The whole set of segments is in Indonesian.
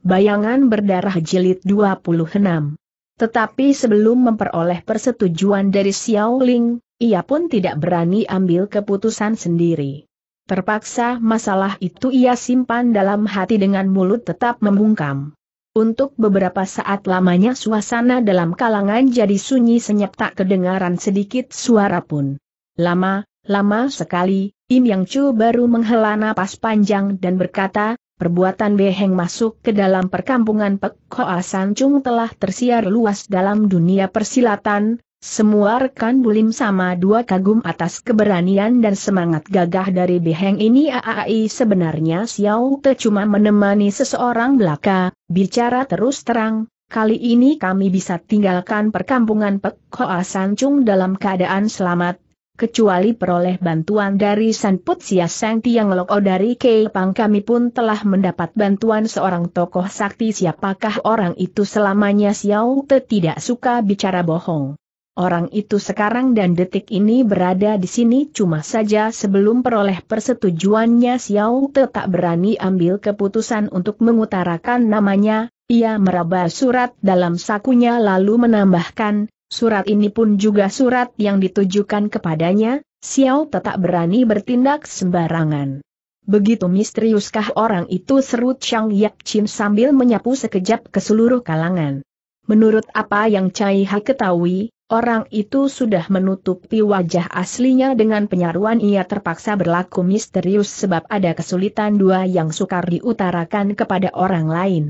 Bayangan berdarah jilid 26. Tetapi sebelum memperoleh persetujuan dari Xiao Ling, ia pun tidak berani ambil keputusan sendiri. Terpaksa masalah itu ia simpan dalam hati dengan mulut tetap membungkam. Untuk beberapa saat lamanya suasana dalam kalangan jadi sunyi senyap tak kedengaran sedikit suara pun. Lama, lama sekali, Im Yang Chu baru menghela napas panjang dan berkata, perbuatan Beheng masuk ke dalam perkampungan Pek Hoa Sancung telah tersiar luas dalam dunia persilatan, semua rekan Bulim sama dua kagum atas keberanian dan semangat gagah dari Beheng ini AAI sebenarnya Xiao Te cuma menemani seseorang belaka, bicara terus terang, kali ini kami bisa tinggalkan perkampungan Pek Hoa Sancung dalam keadaan selamat, kecuali peroleh bantuan dari San Putsia Sang Tiang Loko dari Keipang kami pun telah mendapat bantuan seorang tokoh sakti siapakah orang itu selamanya Xiao Te tidak suka bicara bohong. Orang itu sekarang dan detik ini berada di sini cuma saja sebelum peroleh persetujuannya Xiao Te tak berani ambil keputusan untuk mengutarakan namanya, ia meraba surat dalam sakunya lalu menambahkan, Surat ini pun juga surat yang ditujukan kepadanya, Xiao tetap berani bertindak sembarangan. Begitu misteriuskah orang itu serut Chang Yap Chin sambil menyapu sekejap ke seluruh kalangan. Menurut apa yang Chai Ha ketahui, orang itu sudah menutupi wajah aslinya dengan penyaruan ia terpaksa berlaku misterius sebab ada kesulitan dua yang sukar diutarakan kepada orang lain.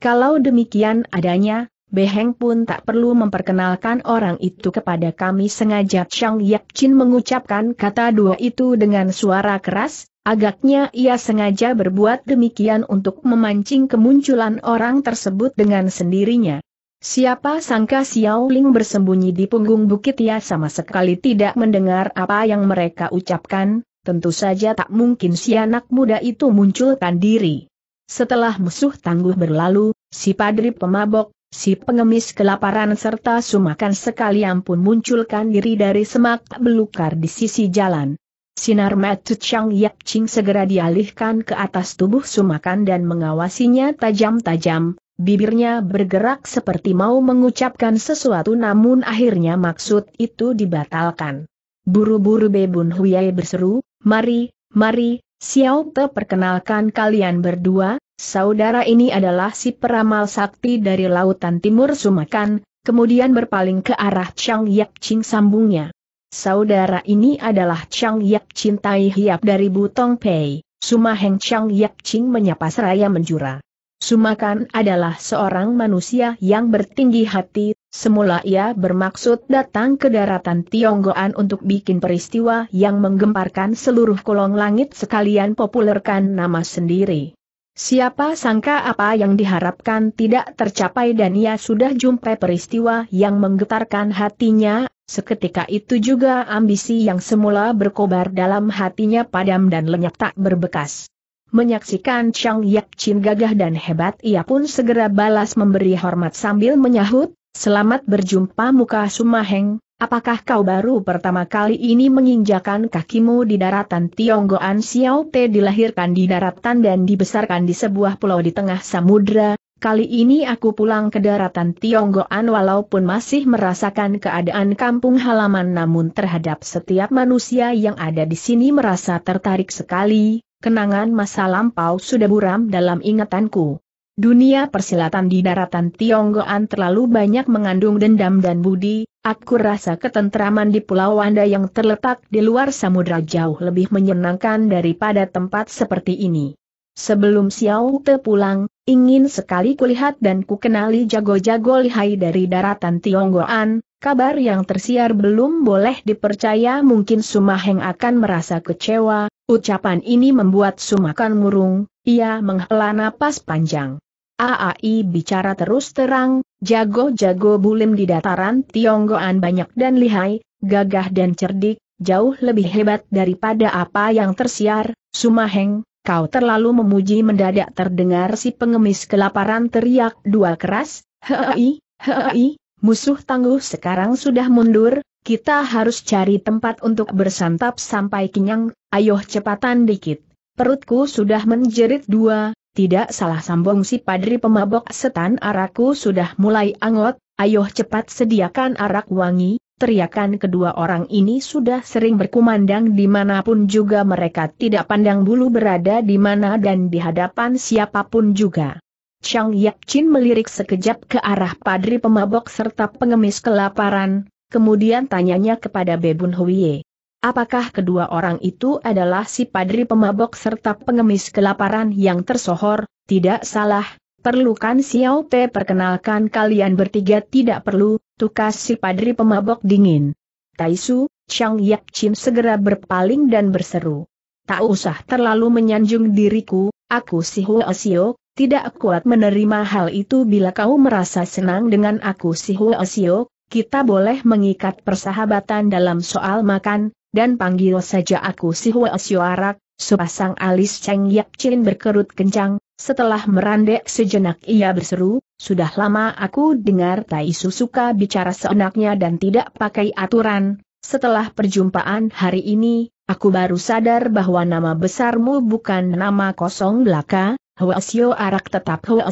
Kalau demikian adanya, Beheng pun tak perlu memperkenalkan orang itu kepada kami sengaja Chang Yakchin mengucapkan kata dua itu dengan suara keras, agaknya ia sengaja berbuat demikian untuk memancing kemunculan orang tersebut dengan sendirinya. Siapa sangka Xiao Ling bersembunyi di punggung bukit ya sama sekali tidak mendengar apa yang mereka ucapkan, tentu saja tak mungkin si anak muda itu munculkan diri. Setelah musuh tangguh berlalu, si padri pemabok, Si pengemis kelaparan serta sumakan sekalian pun munculkan diri dari semak belukar di sisi jalan. Sinar mata Chang Yap Ching segera dialihkan ke atas tubuh sumakan dan mengawasinya tajam-tajam, bibirnya bergerak seperti mau mengucapkan sesuatu namun akhirnya maksud itu dibatalkan. Buru-buru Bebun Huyai berseru, mari, mari, Xiao Te perkenalkan kalian berdua, Saudara ini adalah si peramal sakti dari Lautan Timur Sumakan, kemudian berpaling ke arah Chang Yap Ching sambungnya. Saudara ini adalah Chang Yap Ching Tai Hiap dari Butong Pei, Sumaheng Chang Yap Ching menyapa seraya menjura. Sumakan adalah seorang manusia yang bertinggi hati, semula ia bermaksud datang ke daratan Tionggoan untuk bikin peristiwa yang menggemparkan seluruh kolong langit sekalian populerkan nama sendiri. Siapa sangka apa yang diharapkan tidak tercapai dan ia sudah jumpai peristiwa yang menggetarkan hatinya, seketika itu juga ambisi yang semula berkobar dalam hatinya padam dan lenyap tak berbekas. Menyaksikan Chang Yap Chin gagah dan hebat ia pun segera balas memberi hormat sambil menyahut, selamat berjumpa muka Sumaheng, Apakah kau baru pertama kali ini menginjakan kakimu di daratan Tionggoan Xiao Te dilahirkan di daratan dan dibesarkan di sebuah pulau di tengah samudra, kali ini aku pulang ke daratan Tionggoan walaupun masih merasakan keadaan kampung halaman namun terhadap setiap manusia yang ada di sini merasa tertarik sekali, kenangan masa lampau sudah buram dalam ingatanku. Dunia persilatan di daratan Tionggoan terlalu banyak mengandung dendam dan budi, Aku rasa ketentraman di Pulau Wanda yang terletak di luar samudra jauh lebih menyenangkan daripada tempat seperti ini. Sebelum Xiao Te pulang, ingin sekali kulihat dan kukenali jago-jago lihai dari daratan Tionggoan, kabar yang tersiar belum boleh dipercaya mungkin Sumaheng akan merasa kecewa, ucapan ini membuat Suma Sumakan murung, ia menghela napas panjang. AAI bicara terus terang, jago-jago bulim di dataran Tionggoan banyak dan lihai, gagah dan cerdik, jauh lebih hebat daripada apa yang tersiar, Sumaheng, kau terlalu memuji mendadak terdengar si pengemis kelaparan teriak dua keras, hei, hei, musuh tangguh sekarang sudah mundur, kita harus cari tempat untuk bersantap sampai kenyang, ayo cepatan dikit, perutku sudah menjerit dua, tidak salah sambung si padri pemabok setan araku sudah mulai angot, ayo cepat sediakan arak wangi, teriakan kedua orang ini sudah sering berkumandang dimanapun juga mereka tidak pandang bulu berada di mana dan di hadapan siapapun juga. Chang Yap Chin melirik sekejap ke arah padri pemabok serta pengemis kelaparan, kemudian tanyanya kepada Bebun Huiye apakah kedua orang itu adalah si padri pemabok serta pengemis kelaparan yang tersohor, tidak salah, perlukan Xiao Te perkenalkan kalian bertiga tidak perlu, tukas si padri pemabok dingin. Taisu, Chang Yak Chin segera berpaling dan berseru. Tak usah terlalu menyanjung diriku, aku si Huo Xiao, tidak kuat menerima hal itu bila kau merasa senang dengan aku si Huo Xiao, kita boleh mengikat persahabatan dalam soal makan, dan panggil saja aku si Hua Arak. sepasang alis Cheng Yap Chin berkerut kencang, setelah merandek sejenak ia berseru, sudah lama aku dengar Tai Su suka bicara seenaknya dan tidak pakai aturan, setelah perjumpaan hari ini, aku baru sadar bahwa nama besarmu bukan nama kosong belaka, Hua Arak tetap Hua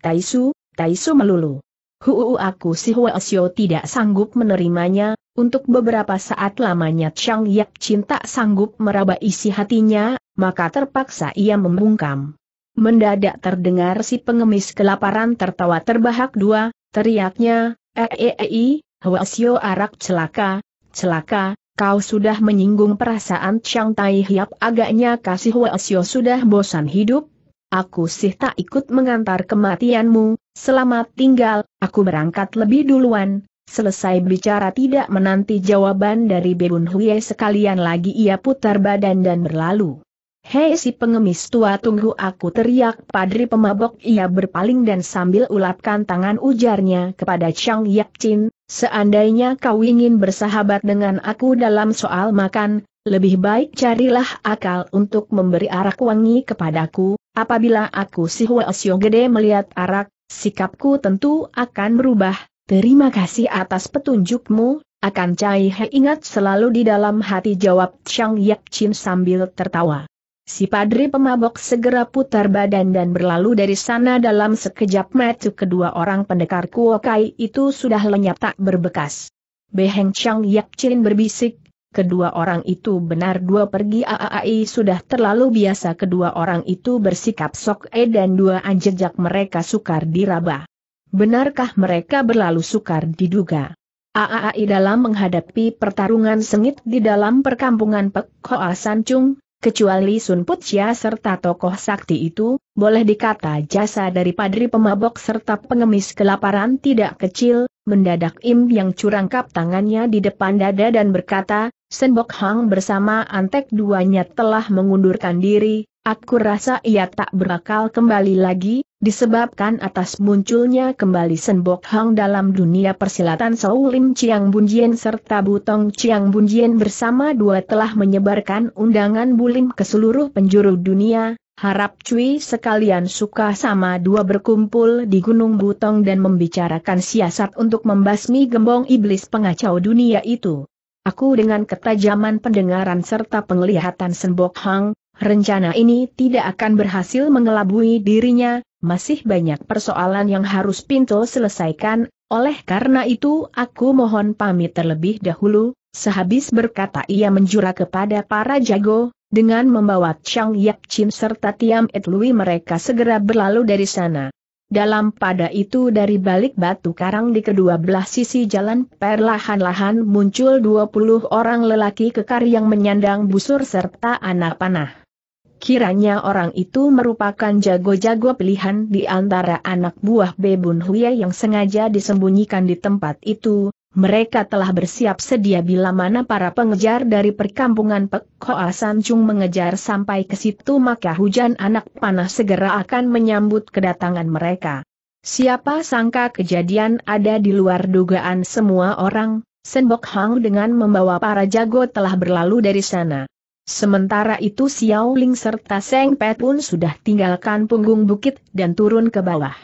Tai Su, Tai Su melulu. Huu aku si Hua Xiu tidak sanggup menerimanya, untuk beberapa saat lamanya Chang Yak cinta sanggup meraba isi hatinya, maka terpaksa ia membungkam. Mendadak terdengar si pengemis kelaparan tertawa terbahak dua, teriaknya, Eei, eh, eh, eh, Hwasyo arak celaka, celaka, kau sudah menyinggung perasaan Chang Tai Hiap agaknya kasih Hwasyo sudah bosan hidup. Aku sih tak ikut mengantar kematianmu, selamat tinggal, aku berangkat lebih duluan, Selesai bicara tidak menanti jawaban dari Bebun Huye sekalian lagi ia putar badan dan berlalu. Hei si pengemis tua tunggu aku teriak padri pemabok ia berpaling dan sambil ulapkan tangan ujarnya kepada Chang Chin. seandainya kau ingin bersahabat dengan aku dalam soal makan, lebih baik carilah akal untuk memberi arak wangi kepadaku, apabila aku si Huasyo Gede melihat arak, sikapku tentu akan berubah, Terima kasih atas petunjukmu, akan Cai He ingat selalu di dalam hati jawab Chang Yap Chin sambil tertawa. Si padri pemabok segera putar badan dan berlalu dari sana dalam sekejap mata kedua orang pendekar Kuokai itu sudah lenyap tak berbekas. Beheng Chang Yap Chin berbisik, kedua orang itu benar dua pergi AAI sudah terlalu biasa kedua orang itu bersikap sok e dan dua anjejak mereka sukar diraba. Benarkah mereka berlalu sukar diduga? AAI dalam menghadapi pertarungan sengit di dalam perkampungan Pek Hoa Sancung, kecuali Sun Putia serta tokoh sakti itu, boleh dikata jasa dari padri pemabok serta pengemis kelaparan tidak kecil, mendadak Im yang curangkap tangannya di depan dada dan berkata, Senbok Hang bersama Antek duanya telah mengundurkan diri, Aku rasa ia tak berakal kembali lagi, disebabkan atas munculnya kembali Senbok Hang dalam dunia persilatan Saulim Chiang Bunjian serta Butong Chiang Bunjian bersama dua telah menyebarkan undangan bulim ke seluruh penjuru dunia, harap Cui sekalian suka sama dua berkumpul di Gunung Butong dan membicarakan siasat untuk membasmi gembong iblis pengacau dunia itu. Aku dengan ketajaman pendengaran serta penglihatan Senbok Hang, Rencana ini tidak akan berhasil mengelabui dirinya, masih banyak persoalan yang harus Pinto selesaikan, oleh karena itu aku mohon pamit terlebih dahulu, sehabis berkata ia menjura kepada para jago, dengan membawa Chang Yap Chin serta Tiam Et Lui mereka segera berlalu dari sana. Dalam pada itu dari balik batu karang di kedua belah sisi jalan perlahan-lahan muncul 20 orang lelaki kekar yang menyandang busur serta anak panah. Kiranya orang itu merupakan jago-jago pilihan di antara anak buah Bebun Huya yang sengaja disembunyikan di tempat itu, mereka telah bersiap sedia bila mana para pengejar dari perkampungan Pek Koa mengejar sampai ke situ maka hujan anak panah segera akan menyambut kedatangan mereka. Siapa sangka kejadian ada di luar dugaan semua orang, Senbok Hang dengan membawa para jago telah berlalu dari sana. Sementara itu Xiao Ling serta Seng Pet pun sudah tinggalkan punggung bukit dan turun ke bawah.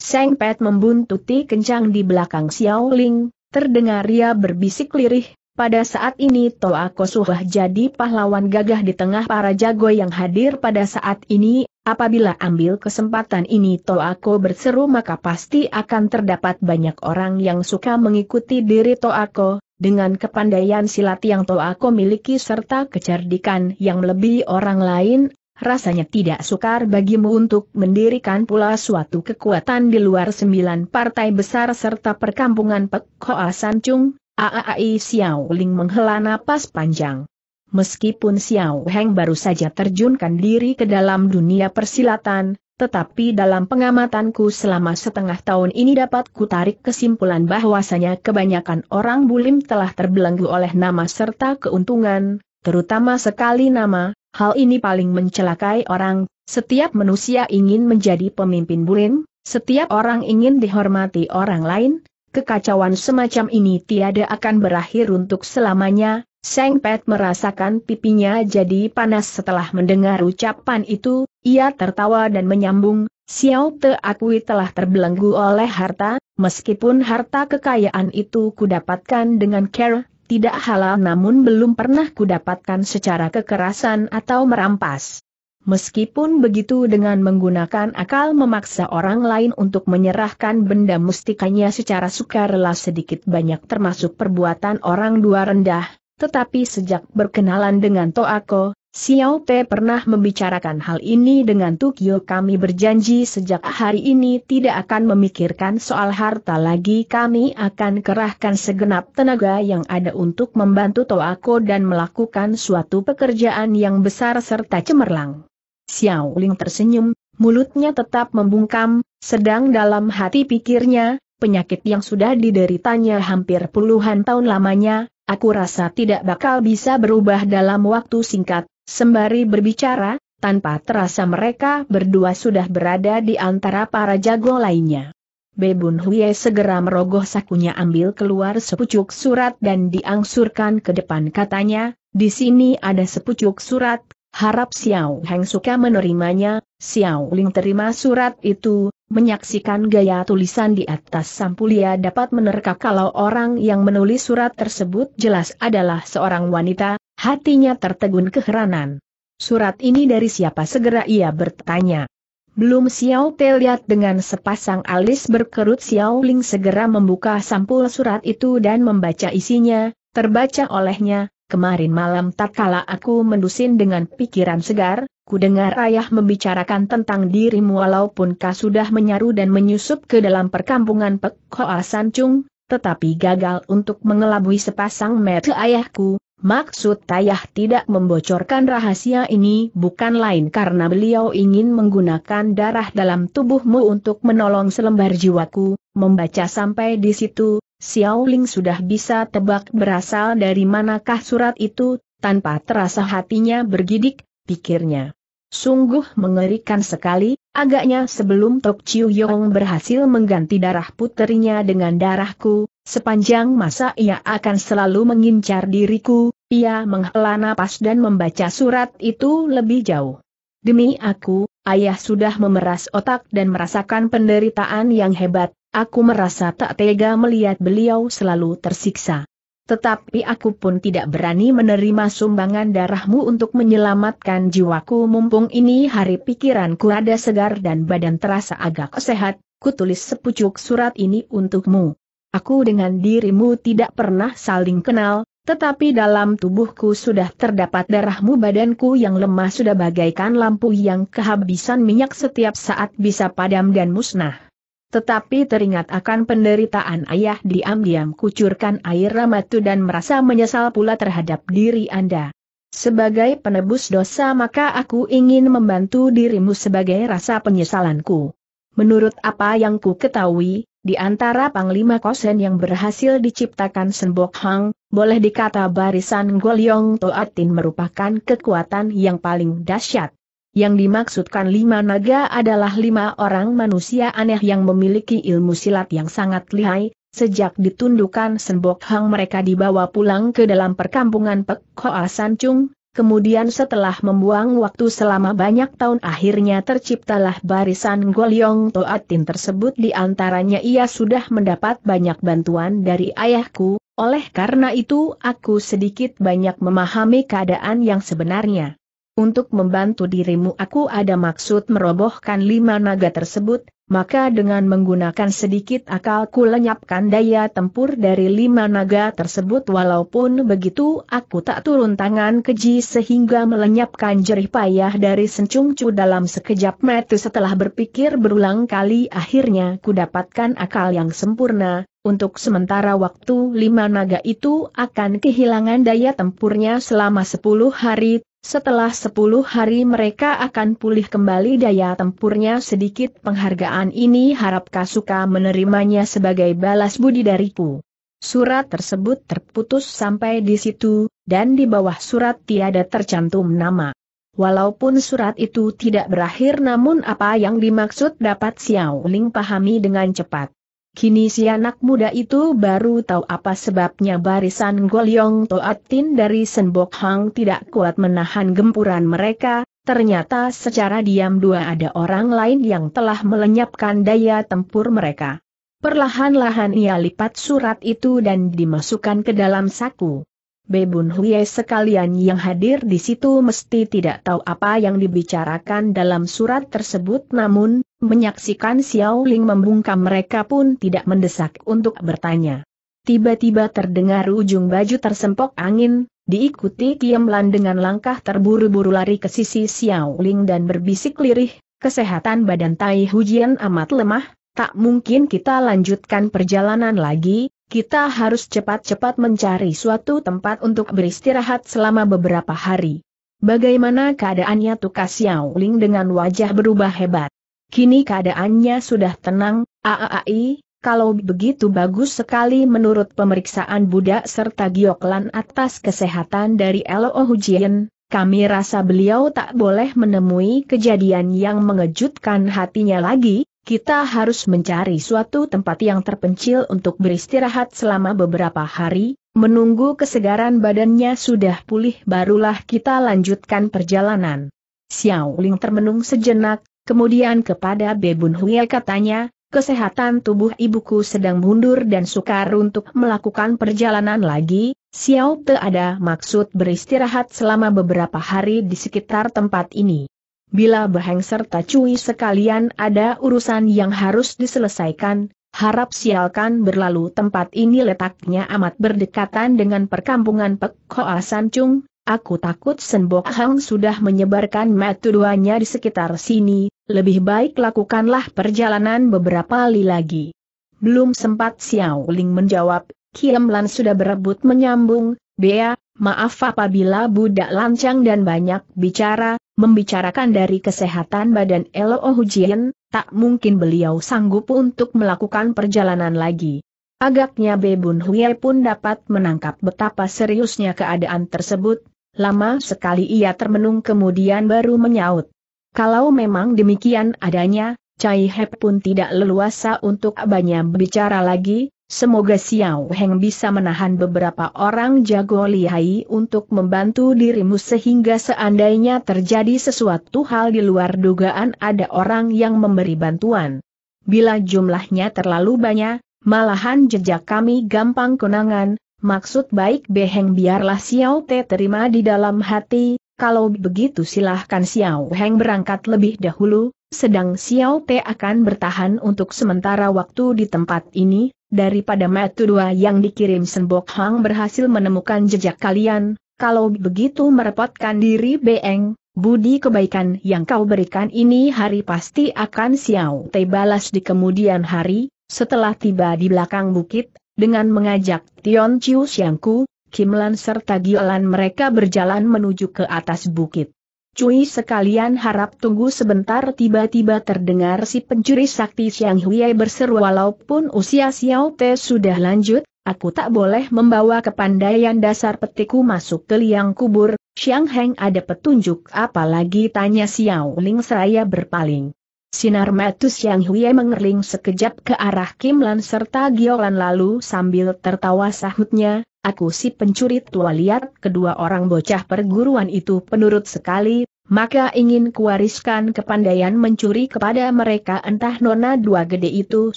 Seng Pet membuntuti kencang di belakang Xiao Ling, terdengar ia berbisik lirih, pada saat ini Toa Kosuhah jadi pahlawan gagah di tengah para jago yang hadir pada saat ini, apabila ambil kesempatan ini Toa Ko berseru maka pasti akan terdapat banyak orang yang suka mengikuti diri Toa Ko, dengan kepandaian silat yang toa aku miliki serta kecerdikan yang lebih orang lain, rasanya tidak sukar bagimu untuk mendirikan pula suatu kekuatan di luar sembilan partai besar serta perkampungan Pek Hoa Sancung, AAI Xiao Ling menghela napas panjang. Meskipun Xiao Heng baru saja terjunkan diri ke dalam dunia persilatan, tetapi dalam pengamatanku selama setengah tahun ini dapat kutarik kesimpulan bahwasanya kebanyakan orang bulim telah terbelenggu oleh nama serta keuntungan, terutama sekali nama, hal ini paling mencelakai orang, setiap manusia ingin menjadi pemimpin bulim, setiap orang ingin dihormati orang lain, kekacauan semacam ini tiada akan berakhir untuk selamanya, Seng Pet merasakan pipinya jadi panas setelah mendengar ucapan itu, ia tertawa dan menyambung, Xiao Te Akui telah terbelenggu oleh harta, meskipun harta kekayaan itu kudapatkan dengan care, tidak halal namun belum pernah kudapatkan secara kekerasan atau merampas. Meskipun begitu dengan menggunakan akal memaksa orang lain untuk menyerahkan benda mustikanya secara sukarela sedikit banyak termasuk perbuatan orang dua rendah, tetapi sejak berkenalan dengan Toako, Xiao Pe pernah membicarakan hal ini dengan Tukyo kami berjanji sejak hari ini tidak akan memikirkan soal harta lagi kami akan kerahkan segenap tenaga yang ada untuk membantu Toako dan melakukan suatu pekerjaan yang besar serta cemerlang. Xiao Ling tersenyum, mulutnya tetap membungkam, sedang dalam hati pikirnya, penyakit yang sudah dideritanya hampir puluhan tahun lamanya, Aku rasa tidak bakal bisa berubah dalam waktu singkat, Sembari berbicara, tanpa terasa mereka berdua sudah berada di antara para jago lainnya. Bebun Huye segera merogoh sakunya ambil keluar sepucuk surat dan diangsurkan ke depan katanya, di sini ada sepucuk surat, harap Xiao Heng suka menerimanya, Xiao Ling terima surat itu, menyaksikan gaya tulisan di atas sampulia dapat menerka kalau orang yang menulis surat tersebut jelas adalah seorang wanita, Hatinya tertegun keheranan. Surat ini dari siapa segera ia bertanya. Belum Xiao Te lihat dengan sepasang alis berkerut Xiao Ling segera membuka sampul surat itu dan membaca isinya, terbaca olehnya, kemarin malam tatkala aku mendusin dengan pikiran segar, ku dengar ayah membicarakan tentang dirimu walaupun kau sudah menyaru dan menyusup ke dalam perkampungan Pek Hoa San Chung, tetapi gagal untuk mengelabui sepasang mata ayahku, Maksud Tayah tidak membocorkan rahasia ini bukan lain karena beliau ingin menggunakan darah dalam tubuhmu untuk menolong selembar jiwaku, membaca sampai di situ, Xiao Ling sudah bisa tebak berasal dari manakah surat itu, tanpa terasa hatinya bergidik, pikirnya. Sungguh mengerikan sekali, agaknya sebelum Tok Chiu Yong berhasil mengganti darah puterinya dengan darahku, Sepanjang masa ia akan selalu mengincar diriku, ia menghela napas dan membaca surat itu lebih jauh. Demi aku, ayah sudah memeras otak dan merasakan penderitaan yang hebat, aku merasa tak tega melihat beliau selalu tersiksa. Tetapi aku pun tidak berani menerima sumbangan darahmu untuk menyelamatkan jiwaku mumpung ini hari pikiranku ada segar dan badan terasa agak sehat, kutulis sepucuk surat ini untukmu. Aku dengan dirimu tidak pernah saling kenal, tetapi dalam tubuhku sudah terdapat darahmu badanku yang lemah sudah bagaikan lampu yang kehabisan minyak setiap saat bisa padam dan musnah. Tetapi teringat akan penderitaan ayah diam-diam kucurkan air ramatu dan merasa menyesal pula terhadap diri Anda. Sebagai penebus dosa maka aku ingin membantu dirimu sebagai rasa penyesalanku. Menurut apa yang ku ketahui, di antara Panglima Kosen yang berhasil diciptakan Senbok Hang, boleh dikata barisan Golyong Toatin merupakan kekuatan yang paling dahsyat. Yang dimaksudkan lima naga adalah lima orang manusia aneh yang memiliki ilmu silat yang sangat lihai, sejak ditundukkan Senbok Hang mereka dibawa pulang ke dalam perkampungan Pek Hoa Chung. Kemudian setelah membuang waktu selama banyak tahun akhirnya terciptalah barisan Golyong Toatin tersebut di antaranya ia sudah mendapat banyak bantuan dari ayahku, oleh karena itu aku sedikit banyak memahami keadaan yang sebenarnya. Untuk membantu dirimu aku ada maksud merobohkan lima naga tersebut, maka dengan menggunakan sedikit akal ku lenyapkan daya tempur dari lima naga tersebut walaupun begitu aku tak turun tangan keji sehingga melenyapkan jerih payah dari sencungcu dalam sekejap metu setelah berpikir berulang kali akhirnya ku dapatkan akal yang sempurna, untuk sementara waktu lima naga itu akan kehilangan daya tempurnya selama sepuluh hari setelah sepuluh hari mereka akan pulih kembali daya tempurnya sedikit penghargaan ini harap Kasuka menerimanya sebagai balas budi dariku. Surat tersebut terputus sampai di situ, dan di bawah surat tiada tercantum nama. Walaupun surat itu tidak berakhir namun apa yang dimaksud dapat Xiao Ling pahami dengan cepat. Kini si anak muda itu baru tahu apa sebabnya barisan Golyong Toatin dari Senbok Hang tidak kuat menahan gempuran mereka, ternyata secara diam dua ada orang lain yang telah melenyapkan daya tempur mereka. Perlahan-lahan ia lipat surat itu dan dimasukkan ke dalam saku. Bebun Huye sekalian yang hadir di situ mesti tidak tahu apa yang dibicarakan dalam surat tersebut namun, menyaksikan Xiao Ling membungkam mereka pun tidak mendesak untuk bertanya. Tiba-tiba terdengar ujung baju tersempok angin, diikuti Lan dengan langkah terburu-buru lari ke sisi Xiao Ling dan berbisik lirih, kesehatan badan Tai Hujian amat lemah, tak mungkin kita lanjutkan perjalanan lagi, kita harus cepat-cepat mencari suatu tempat untuk beristirahat selama beberapa hari. Bagaimana keadaannya Tukas Tuka Ling dengan wajah berubah hebat. Kini keadaannya sudah tenang, aaai, kalau begitu bagus sekali menurut pemeriksaan budak serta gioklan atas kesehatan dari Lo Hujian, kami rasa beliau tak boleh menemui kejadian yang mengejutkan hatinya lagi, kita harus mencari suatu tempat yang terpencil untuk beristirahat selama beberapa hari, menunggu kesegaran badannya sudah pulih barulah kita lanjutkan perjalanan. Xiao Ling termenung sejenak, kemudian kepada Bebun Hui katanya, kesehatan tubuh ibuku sedang mundur dan sukar untuk melakukan perjalanan lagi, Xiao Te ada maksud beristirahat selama beberapa hari di sekitar tempat ini. Bila Beheng serta Cui sekalian ada urusan yang harus diselesaikan, harap sialkan berlalu tempat ini letaknya amat berdekatan dengan perkampungan Pek Hoa Chung, aku takut Senbok Hang sudah menyebarkan mata duanya di sekitar sini, lebih baik lakukanlah perjalanan beberapa li lagi. Belum sempat Xiao Ling menjawab, Kiam Lan sudah berebut menyambung, Bea, maaf apabila budak lancang dan banyak bicara, membicarakan dari kesehatan badan Elo Oujian, oh tak mungkin beliau sanggup untuk melakukan perjalanan lagi. Agaknya Bebun Hui pun dapat menangkap betapa seriusnya keadaan tersebut, lama sekali ia termenung kemudian baru menyaut. Kalau memang demikian adanya, Cai Hep pun tidak leluasa untuk banyak bicara lagi, semoga Xiao Heng bisa menahan beberapa orang jago lihai untuk membantu dirimu sehingga seandainya terjadi sesuatu hal di luar dugaan ada orang yang memberi bantuan. Bila jumlahnya terlalu banyak, malahan jejak kami gampang kenangan, maksud baik Beheng biarlah Xiao Te terima di dalam hati, kalau begitu silahkan Xiao Heng berangkat lebih dahulu, sedang Xiao Te akan bertahan untuk sementara waktu di tempat ini, daripada metu Dua yang dikirim Senbok Hang berhasil menemukan jejak kalian, kalau begitu merepotkan diri Beng, budi kebaikan yang kau berikan ini hari pasti akan Xiao Te balas di kemudian hari, setelah tiba di belakang bukit, dengan mengajak Tion Chiu Xiangku, Kimlan serta Gilan mereka berjalan menuju ke atas bukit. Cui sekalian harap tunggu sebentar tiba-tiba terdengar si pencuri sakti Xiang Huiye berseru walaupun usia Xiao Te sudah lanjut, aku tak boleh membawa kepandaian dasar petiku masuk ke liang kubur, Xiang Heng ada petunjuk apalagi tanya Xiao Ling seraya berpaling. Sinar Matus Yang Hui mengerling sekejap ke arah Kim Lan serta Giolan lalu sambil tertawa sahutnya, aku si pencuri tua lihat kedua orang bocah perguruan itu penurut sekali, maka ingin kuwariskan kepandaian mencuri kepada mereka entah nona dua gede itu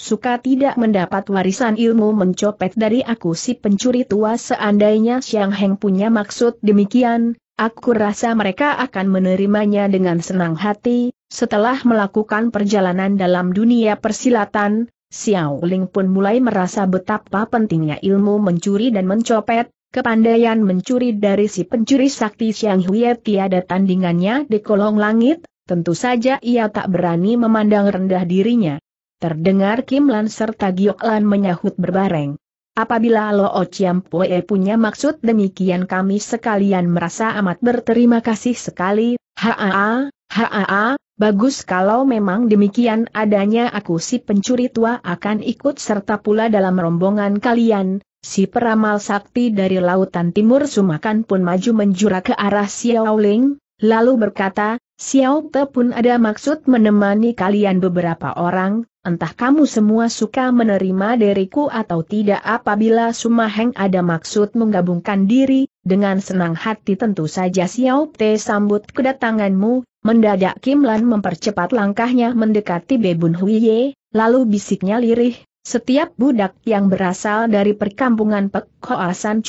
suka tidak mendapat warisan ilmu mencopet dari aku si pencuri tua seandainya Siang Heng punya maksud demikian, aku rasa mereka akan menerimanya dengan senang hati, setelah melakukan perjalanan dalam dunia persilatan, Xiao Ling pun mulai merasa betapa pentingnya ilmu mencuri dan mencopet, kepandaian mencuri dari si pencuri sakti Xiang Hue tiada tandingannya di kolong langit, tentu saja ia tak berani memandang rendah dirinya. Terdengar Kim Lan serta Giok Lan menyahut berbareng. Apabila Lo Chiam Pue punya maksud demikian kami sekalian merasa amat berterima kasih sekali, haa, Haa, bagus kalau memang demikian adanya aku si pencuri tua akan ikut serta pula dalam rombongan kalian, si peramal sakti dari lautan timur Sumakan pun maju menjura ke arah Xiao Ling, lalu berkata, Xiao Te pun ada maksud menemani kalian beberapa orang, entah kamu semua suka menerima diriku atau tidak apabila Sumaheng ada maksud menggabungkan diri, dengan senang hati tentu saja Xiao Te sambut kedatanganmu, Mendadak Kim Lan mempercepat langkahnya mendekati Bebun Huiye, lalu bisiknya lirih, setiap budak yang berasal dari perkampungan Pek Hoa San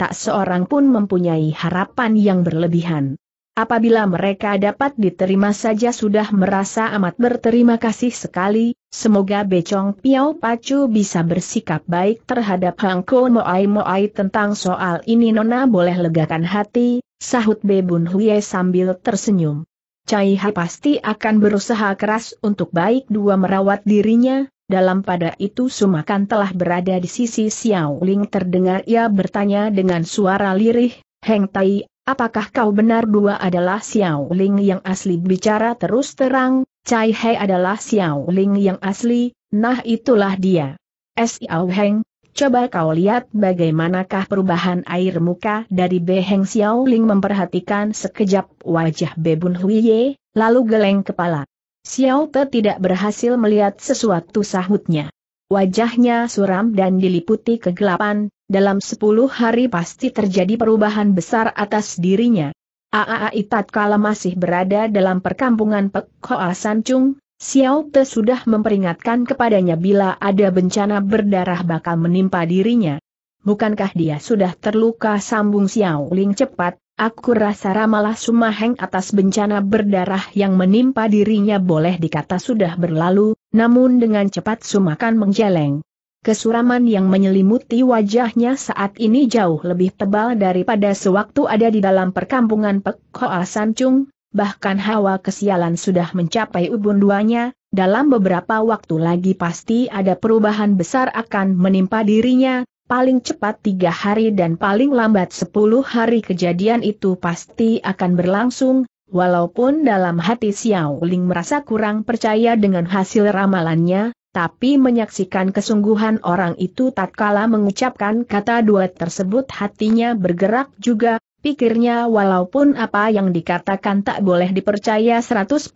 tak seorang pun mempunyai harapan yang berlebihan. Apabila mereka dapat diterima saja sudah merasa amat berterima kasih sekali, semoga Becong Piao Pacu bisa bersikap baik terhadap Hangko Moai Moai tentang soal ini Nona boleh legakan hati, sahut Bebun Huiye sambil tersenyum. Cai Hai pasti akan berusaha keras untuk baik dua merawat dirinya, dalam pada itu Sumakan telah berada di sisi Xiao Ling terdengar ia bertanya dengan suara lirih, Heng Tai, apakah kau benar dua adalah Xiao Ling yang asli bicara terus terang, Cai Hai adalah Xiao Ling yang asli, nah itulah dia. Xiao Heng, Coba kau lihat bagaimanakah perubahan air muka dari Beheng Ling memperhatikan sekejap wajah Bebun Huiye, lalu geleng kepala. Xiao Te tidak berhasil melihat sesuatu sahutnya. Wajahnya suram dan diliputi kegelapan, dalam sepuluh hari pasti terjadi perubahan besar atas dirinya. Aa itat kala masih berada dalam perkampungan Pek Hoa Chung, Xiao Te sudah memperingatkan kepadanya bila ada bencana berdarah bakal menimpa dirinya. Bukankah dia sudah terluka sambung Xiao Ling cepat, aku rasa ramalah Sumaheng atas bencana berdarah yang menimpa dirinya boleh dikata sudah berlalu, namun dengan cepat Sumakan menjeleng. Kesuraman yang menyelimuti wajahnya saat ini jauh lebih tebal daripada sewaktu ada di dalam perkampungan Pek Hoa Sancung, bahkan hawa kesialan sudah mencapai ubun duanya, dalam beberapa waktu lagi pasti ada perubahan besar akan menimpa dirinya, paling cepat tiga hari dan paling lambat sepuluh hari kejadian itu pasti akan berlangsung, walaupun dalam hati Xiao Ling merasa kurang percaya dengan hasil ramalannya, tapi menyaksikan kesungguhan orang itu tatkala mengucapkan kata dua tersebut hatinya bergerak juga, Pikirnya walaupun apa yang dikatakan tak boleh dipercaya 100%,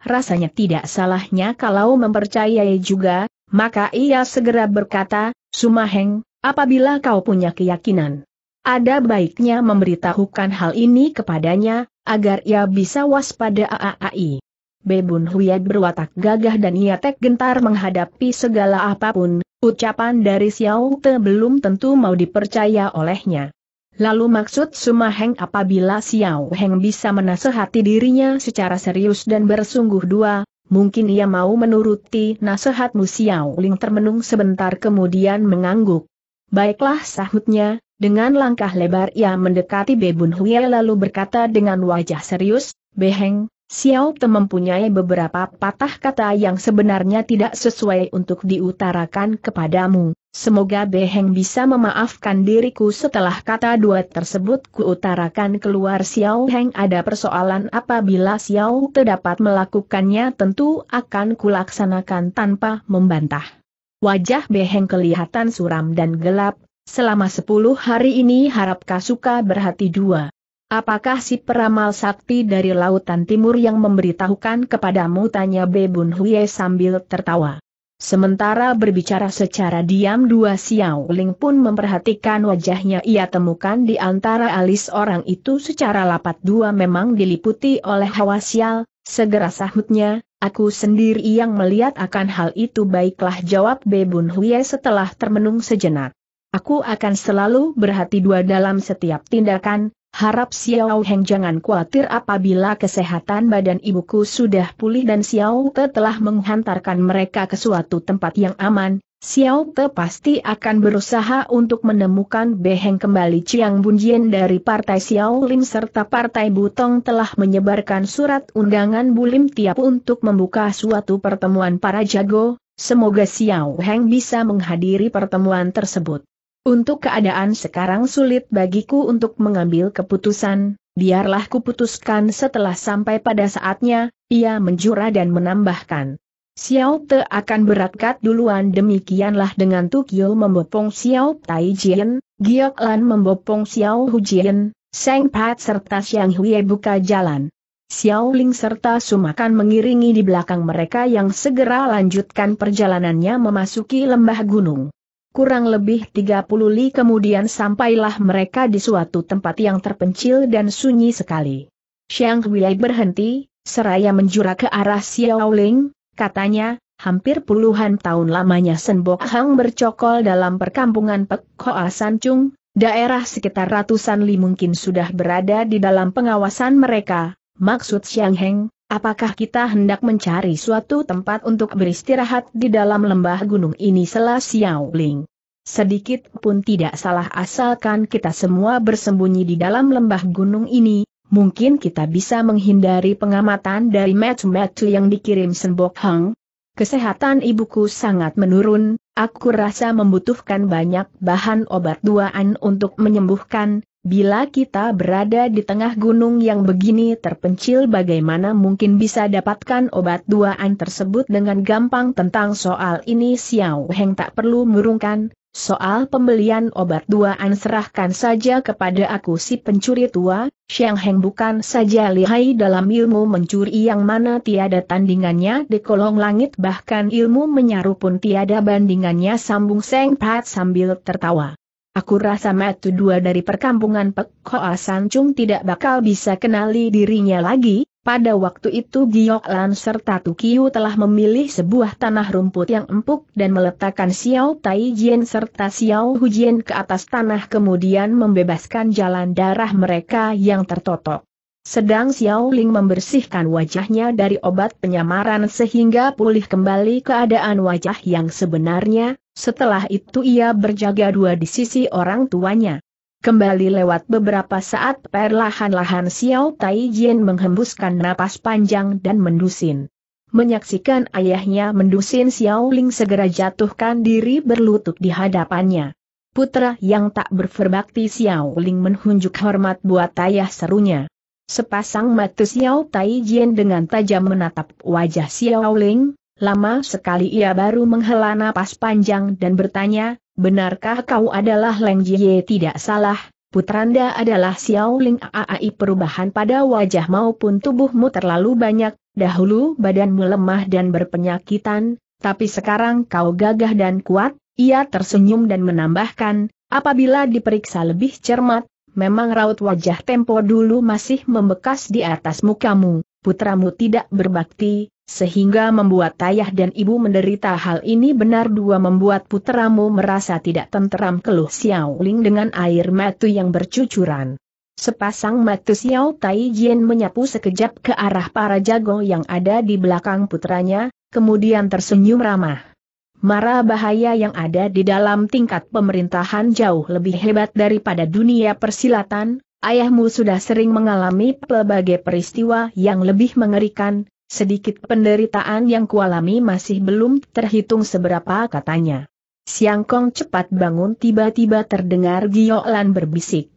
rasanya tidak salahnya kalau mempercayai juga, maka ia segera berkata, Sumaheng, apabila kau punya keyakinan. Ada baiknya memberitahukan hal ini kepadanya, agar ia bisa waspada AAI. Bebun Huyat berwatak gagah dan ia tek gentar menghadapi segala apapun, ucapan dari Xiao Te belum tentu mau dipercaya olehnya. Lalu maksud Suma Heng apabila Xiao Heng bisa menasehati dirinya secara serius dan bersungguh dua, mungkin ia mau menuruti nasihatmu Xiao Ling termenung sebentar kemudian mengangguk. Baiklah sahutnya, dengan langkah lebar ia mendekati Bebun Hui lalu berkata dengan wajah serius, Beheng, Xiao Te mempunyai beberapa patah kata yang sebenarnya tidak sesuai untuk diutarakan kepadamu. Semoga Beheng bisa memaafkan diriku setelah kata dua tersebut kuutarakan keluar Xiao Heng ada persoalan apabila Xiao Te dapat melakukannya tentu akan kulaksanakan tanpa membantah. Wajah Beheng kelihatan suram dan gelap, selama sepuluh hari ini harap Kasuka berhati dua. Apakah si peramal sakti dari lautan timur yang memberitahukan kepadamu tanya Bebun Huye sambil tertawa. Sementara berbicara secara diam dua Xiao Ling pun memperhatikan wajahnya ia temukan di antara alis orang itu secara lapat dua memang diliputi oleh hawa sial, segera sahutnya, aku sendiri yang melihat akan hal itu baiklah jawab Bebun Huye setelah termenung sejenak. Aku akan selalu berhati dua dalam setiap tindakan, harap Xiao Heng jangan khawatir apabila kesehatan badan ibuku sudah pulih dan Xiao Te telah menghantarkan mereka ke suatu tempat yang aman, Xiao Te pasti akan berusaha untuk menemukan Beheng kembali Chiang Bunjian dari Partai Xiao Lim serta Partai Butong telah menyebarkan surat undangan Bulim Tiap untuk membuka suatu pertemuan para jago, semoga Xiao Heng bisa menghadiri pertemuan tersebut. Untuk keadaan sekarang sulit bagiku untuk mengambil keputusan, biarlah kuputuskan setelah sampai pada saatnya, ia menjura dan menambahkan. Xiao Te akan berangkat duluan demikianlah dengan Tukyo membopong Xiao Tai Jian, Giok Lan membopong Xiao Hu Jian, Seng Pat serta Xiang Hui buka jalan. Xiao Ling serta Sumakan mengiringi di belakang mereka yang segera lanjutkan perjalanannya memasuki lembah gunung. Kurang lebih 30 li kemudian sampailah mereka di suatu tempat yang terpencil dan sunyi sekali. Xiang Wei berhenti, seraya menjura ke arah Xiao Ling, katanya, hampir puluhan tahun lamanya Sen Bok Hang bercokol dalam perkampungan Pek Hoa Chung, daerah sekitar ratusan li mungkin sudah berada di dalam pengawasan mereka, maksud Xiang Heng, Apakah kita hendak mencari suatu tempat untuk beristirahat di dalam lembah gunung ini selah Xiao Ling? Sedikit pun tidak salah asalkan kita semua bersembunyi di dalam lembah gunung ini, mungkin kita bisa menghindari pengamatan dari match-match yang dikirim Senbok Hang. Kesehatan ibuku sangat menurun, aku rasa membutuhkan banyak bahan obat duaan untuk menyembuhkan, Bila kita berada di tengah gunung yang begini terpencil bagaimana mungkin bisa dapatkan obat duaan tersebut dengan gampang tentang soal ini Xiao Heng tak perlu murungkan, soal pembelian obat duaan serahkan saja kepada aku si pencuri tua, Xiang Heng bukan saja lihai dalam ilmu mencuri yang mana tiada tandingannya di kolong langit bahkan ilmu menyaru pun tiada bandingannya sambung Seng Pat sambil tertawa. Aku rasa metu dua dari perkampungan Pek Hoa Sancung tidak bakal bisa kenali dirinya lagi, pada waktu itu Giok Lan serta Tukiu telah memilih sebuah tanah rumput yang empuk dan meletakkan Xiao Tai Jian serta Xiao Jian ke atas tanah kemudian membebaskan jalan darah mereka yang tertotok. Sedang Xiao Ling membersihkan wajahnya dari obat penyamaran sehingga pulih kembali keadaan wajah yang sebenarnya, setelah itu ia berjaga dua di sisi orang tuanya. Kembali lewat beberapa saat perlahan-lahan Xiao Tai Jin menghembuskan napas panjang dan mendusin. Menyaksikan ayahnya mendusin Xiao Ling segera jatuhkan diri berlutut di hadapannya. Putra yang tak berverbakti Xiao Ling menunjuk hormat buat ayah serunya. Sepasang mata Xiao Tai Jian dengan tajam menatap wajah Xiao Ling, lama sekali ia baru menghela napas panjang dan bertanya, benarkah kau adalah Leng Jie tidak salah, putranda adalah Xiao Ling Aai perubahan pada wajah maupun tubuhmu terlalu banyak, dahulu badanmu lemah dan berpenyakitan, tapi sekarang kau gagah dan kuat, ia tersenyum dan menambahkan, apabila diperiksa lebih cermat, memang raut wajah tempo dulu masih membekas di atas mukamu, putramu tidak berbakti, sehingga membuat ayah dan ibu menderita hal ini benar dua membuat putramu merasa tidak tenteram keluh Xiaoling dengan air mata yang bercucuran. Sepasang mata Xiao Tai Jian menyapu sekejap ke arah para jago yang ada di belakang putranya, kemudian tersenyum ramah. Mara bahaya yang ada di dalam tingkat pemerintahan jauh lebih hebat daripada dunia persilatan, ayahmu sudah sering mengalami pelbagai peristiwa yang lebih mengerikan, sedikit penderitaan yang kualami masih belum terhitung seberapa katanya. Siang Kong cepat bangun tiba-tiba terdengar Giolan berbisik.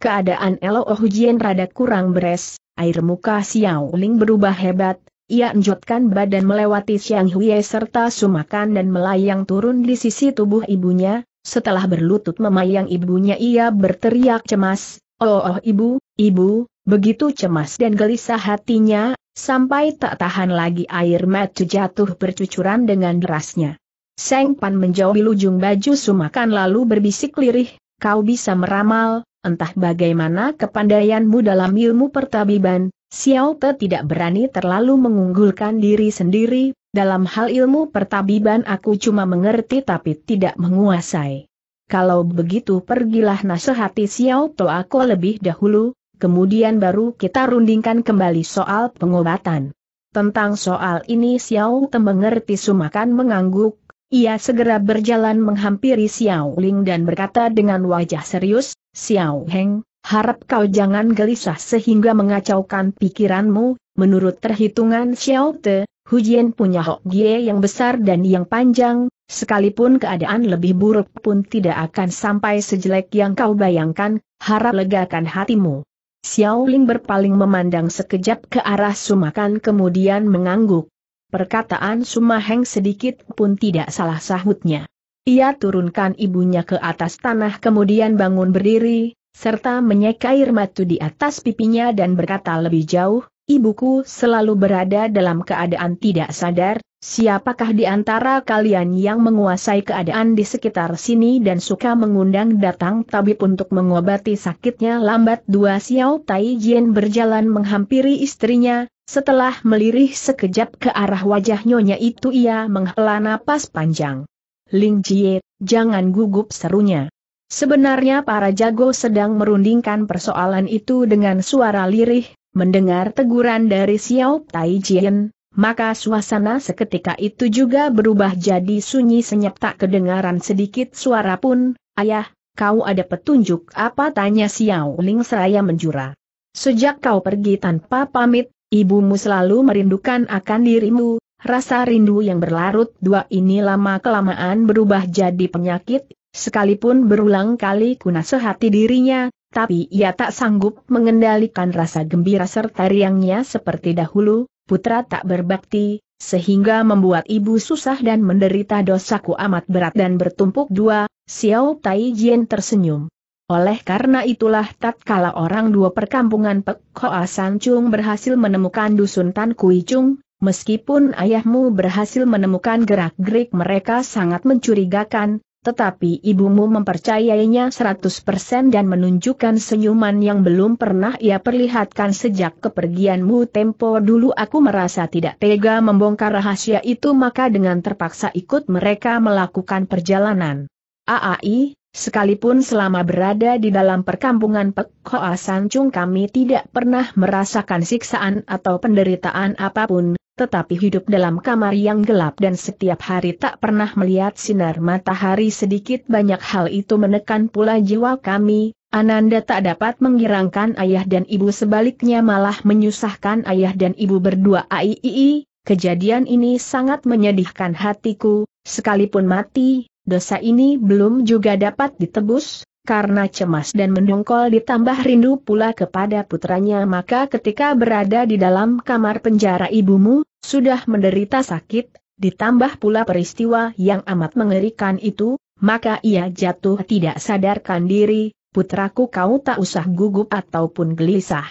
Keadaan Elo Ohujien rada kurang beres, air muka Siang Ling berubah hebat, ia enjotkan badan melewati Siang Huye serta sumakan dan melayang turun di sisi tubuh ibunya, setelah berlutut memayang ibunya ia berteriak cemas, Oh oh ibu, ibu, begitu cemas dan gelisah hatinya, sampai tak tahan lagi air mata jatuh bercucuran dengan derasnya. Seng Pan menjauhi ujung baju sumakan lalu berbisik lirih, kau bisa meramal, entah bagaimana kepandaianmu dalam ilmu pertabiban, Xiao Te tidak berani terlalu mengunggulkan diri sendiri, dalam hal ilmu pertabiban aku cuma mengerti tapi tidak menguasai. Kalau begitu pergilah nasihati Xiao To aku lebih dahulu, kemudian baru kita rundingkan kembali soal pengobatan. Tentang soal ini Xiao Te mengerti sumakan mengangguk, ia segera berjalan menghampiri Xiao Ling dan berkata dengan wajah serius, Xiao Heng, Harap kau jangan gelisah sehingga mengacaukan pikiranmu, menurut terhitungan Xiao Te, Hujian punya Hok Gie yang besar dan yang panjang, sekalipun keadaan lebih buruk pun tidak akan sampai sejelek yang kau bayangkan, harap legakan hatimu. Xiao Ling berpaling memandang sekejap ke arah Sumakan kemudian mengangguk. Perkataan Sumaheng sedikit pun tidak salah sahutnya. Ia turunkan ibunya ke atas tanah kemudian bangun berdiri, serta menyeka air matu di atas pipinya dan berkata lebih jauh, Ibuku selalu berada dalam keadaan tidak sadar, siapakah di antara kalian yang menguasai keadaan di sekitar sini dan suka mengundang datang tabib untuk mengobati sakitnya lambat dua Xiao Tai Jian berjalan menghampiri istrinya, setelah melirih sekejap ke arah wajah nyonya itu ia menghela napas panjang. Ling Jie, jangan gugup serunya. Sebenarnya para jago sedang merundingkan persoalan itu dengan suara lirih, mendengar teguran dari Xiao Tai Jian, maka suasana seketika itu juga berubah jadi sunyi senyap tak kedengaran sedikit suara pun, ayah, kau ada petunjuk apa tanya Xiao Ling seraya menjura. Sejak kau pergi tanpa pamit, ibumu selalu merindukan akan dirimu, rasa rindu yang berlarut dua ini lama-kelamaan berubah jadi penyakit Sekalipun berulang kali kunasehati dirinya, tapi ia tak sanggup mengendalikan rasa gembira serta riangnya seperti dahulu, putra tak berbakti, sehingga membuat ibu susah dan menderita dosaku amat berat dan bertumpuk dua, Xiao Tai Jian tersenyum. Oleh karena itulah tatkala orang dua perkampungan Pek Hoa San Chung berhasil menemukan dusun Tan Kui Chung, meskipun ayahmu berhasil menemukan gerak-gerik mereka sangat mencurigakan, tetapi ibumu mempercayainya 100% dan menunjukkan senyuman yang belum pernah ia perlihatkan sejak kepergianmu tempo dulu aku merasa tidak tega membongkar rahasia itu maka dengan terpaksa ikut mereka melakukan perjalanan. AAI, Sekalipun selama berada di dalam perkampungan Pekhoa Sancung kami tidak pernah merasakan siksaan atau penderitaan apapun, tetapi hidup dalam kamar yang gelap dan setiap hari tak pernah melihat sinar matahari sedikit banyak hal itu menekan pula jiwa kami, Ananda tak dapat menggirangkan ayah dan ibu sebaliknya malah menyusahkan ayah dan ibu berdua Aii, kejadian ini sangat menyedihkan hatiku, sekalipun mati, dosa ini belum juga dapat ditebus, karena cemas dan mendongkol ditambah rindu pula kepada putranya maka ketika berada di dalam kamar penjara ibumu, sudah menderita sakit, ditambah pula peristiwa yang amat mengerikan itu, maka ia jatuh tidak sadarkan diri, putraku kau tak usah gugup ataupun gelisah.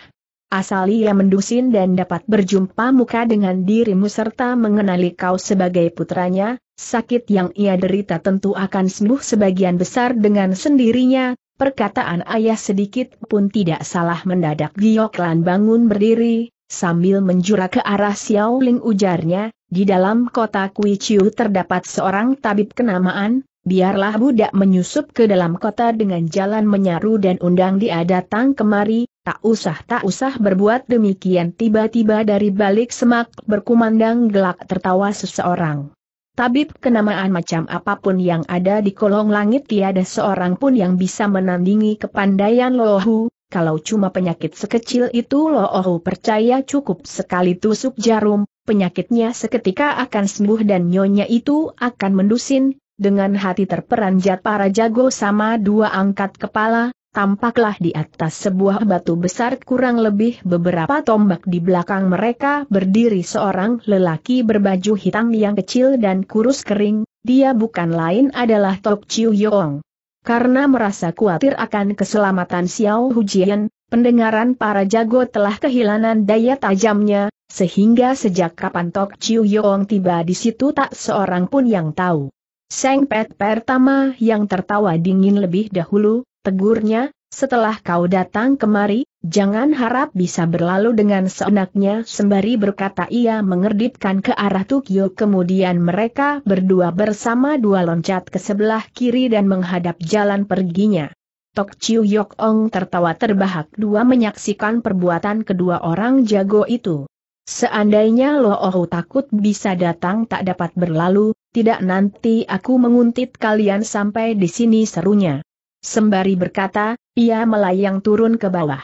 Asal ia mendusin dan dapat berjumpa muka dengan dirimu serta mengenali kau sebagai putranya, sakit yang ia derita tentu akan sembuh sebagian besar dengan sendirinya, perkataan ayah sedikit pun tidak salah mendadak Gioklan bangun berdiri, sambil menjura ke arah Xiao Ling ujarnya, di dalam kota Kui terdapat seorang tabib kenamaan, biarlah budak menyusup ke dalam kota dengan jalan menyaru dan undang dia datang kemari, Tak usah tak usah berbuat demikian tiba-tiba dari balik semak berkumandang gelak tertawa seseorang. Tabib kenamaan macam apapun yang ada di kolong langit tiada seorang pun yang bisa menandingi kepandaian Lohu, kalau cuma penyakit sekecil itu Lohu percaya cukup sekali tusuk jarum, penyakitnya seketika akan sembuh dan nyonya itu akan mendusin, dengan hati terperanjat para jago sama dua angkat kepala, tampaklah di atas sebuah batu besar kurang lebih beberapa tombak di belakang mereka berdiri seorang lelaki berbaju hitam yang kecil dan kurus kering, dia bukan lain adalah Tok Chiu Yong. Karena merasa khawatir akan keselamatan Xiao Hujian, pendengaran para jago telah kehilangan daya tajamnya, sehingga sejak kapan Tok Chiu Yong tiba di situ tak seorang pun yang tahu. Seng Pet pertama yang tertawa dingin lebih dahulu, tegurnya, setelah kau datang kemari, jangan harap bisa berlalu dengan seenaknya sembari berkata ia mengerditkan ke arah Tukyo kemudian mereka berdua bersama dua loncat ke sebelah kiri dan menghadap jalan perginya. Tok Chiu Yok Ong tertawa terbahak dua menyaksikan perbuatan kedua orang jago itu. Seandainya Lo Ohu takut bisa datang tak dapat berlalu, tidak nanti aku menguntit kalian sampai di sini serunya. Sembari berkata, ia melayang turun ke bawah.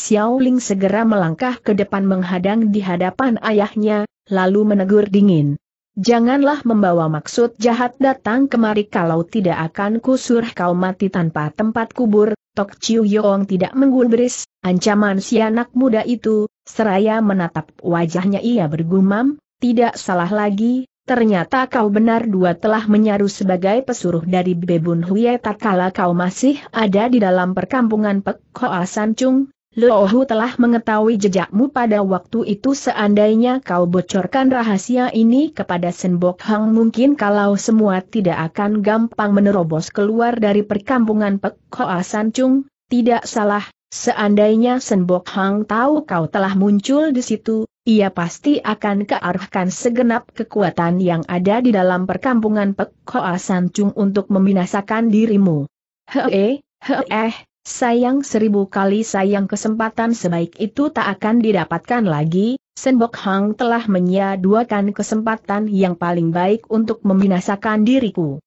Xiao Ling segera melangkah ke depan menghadang di hadapan ayahnya, lalu menegur dingin. Janganlah membawa maksud jahat datang kemari kalau tidak akan kusur kau mati tanpa tempat kubur, Tok Chiu Yong tidak menggulbris, ancaman si anak muda itu, seraya menatap wajahnya ia bergumam, tidak salah lagi, Ternyata kau benar dua telah menyaru sebagai pesuruh dari Bebun Huye tak kala kau masih ada di dalam perkampungan Pek Hoa Sancung, Lohu telah mengetahui jejakmu pada waktu itu seandainya kau bocorkan rahasia ini kepada Senbok Hang mungkin kalau semua tidak akan gampang menerobos keluar dari perkampungan Pek Hoa Sancung, tidak salah, Seandainya Senbok Hang tahu kau telah muncul di situ, ia pasti akan kearahkan segenap kekuatan yang ada di dalam perkampungan Pek Koa San untuk membinasakan dirimu. Eh, he eh, sayang seribu kali sayang kesempatan sebaik itu tak akan didapatkan lagi, Senbok Hang telah menyia kesempatan yang paling baik untuk membinasakan diriku.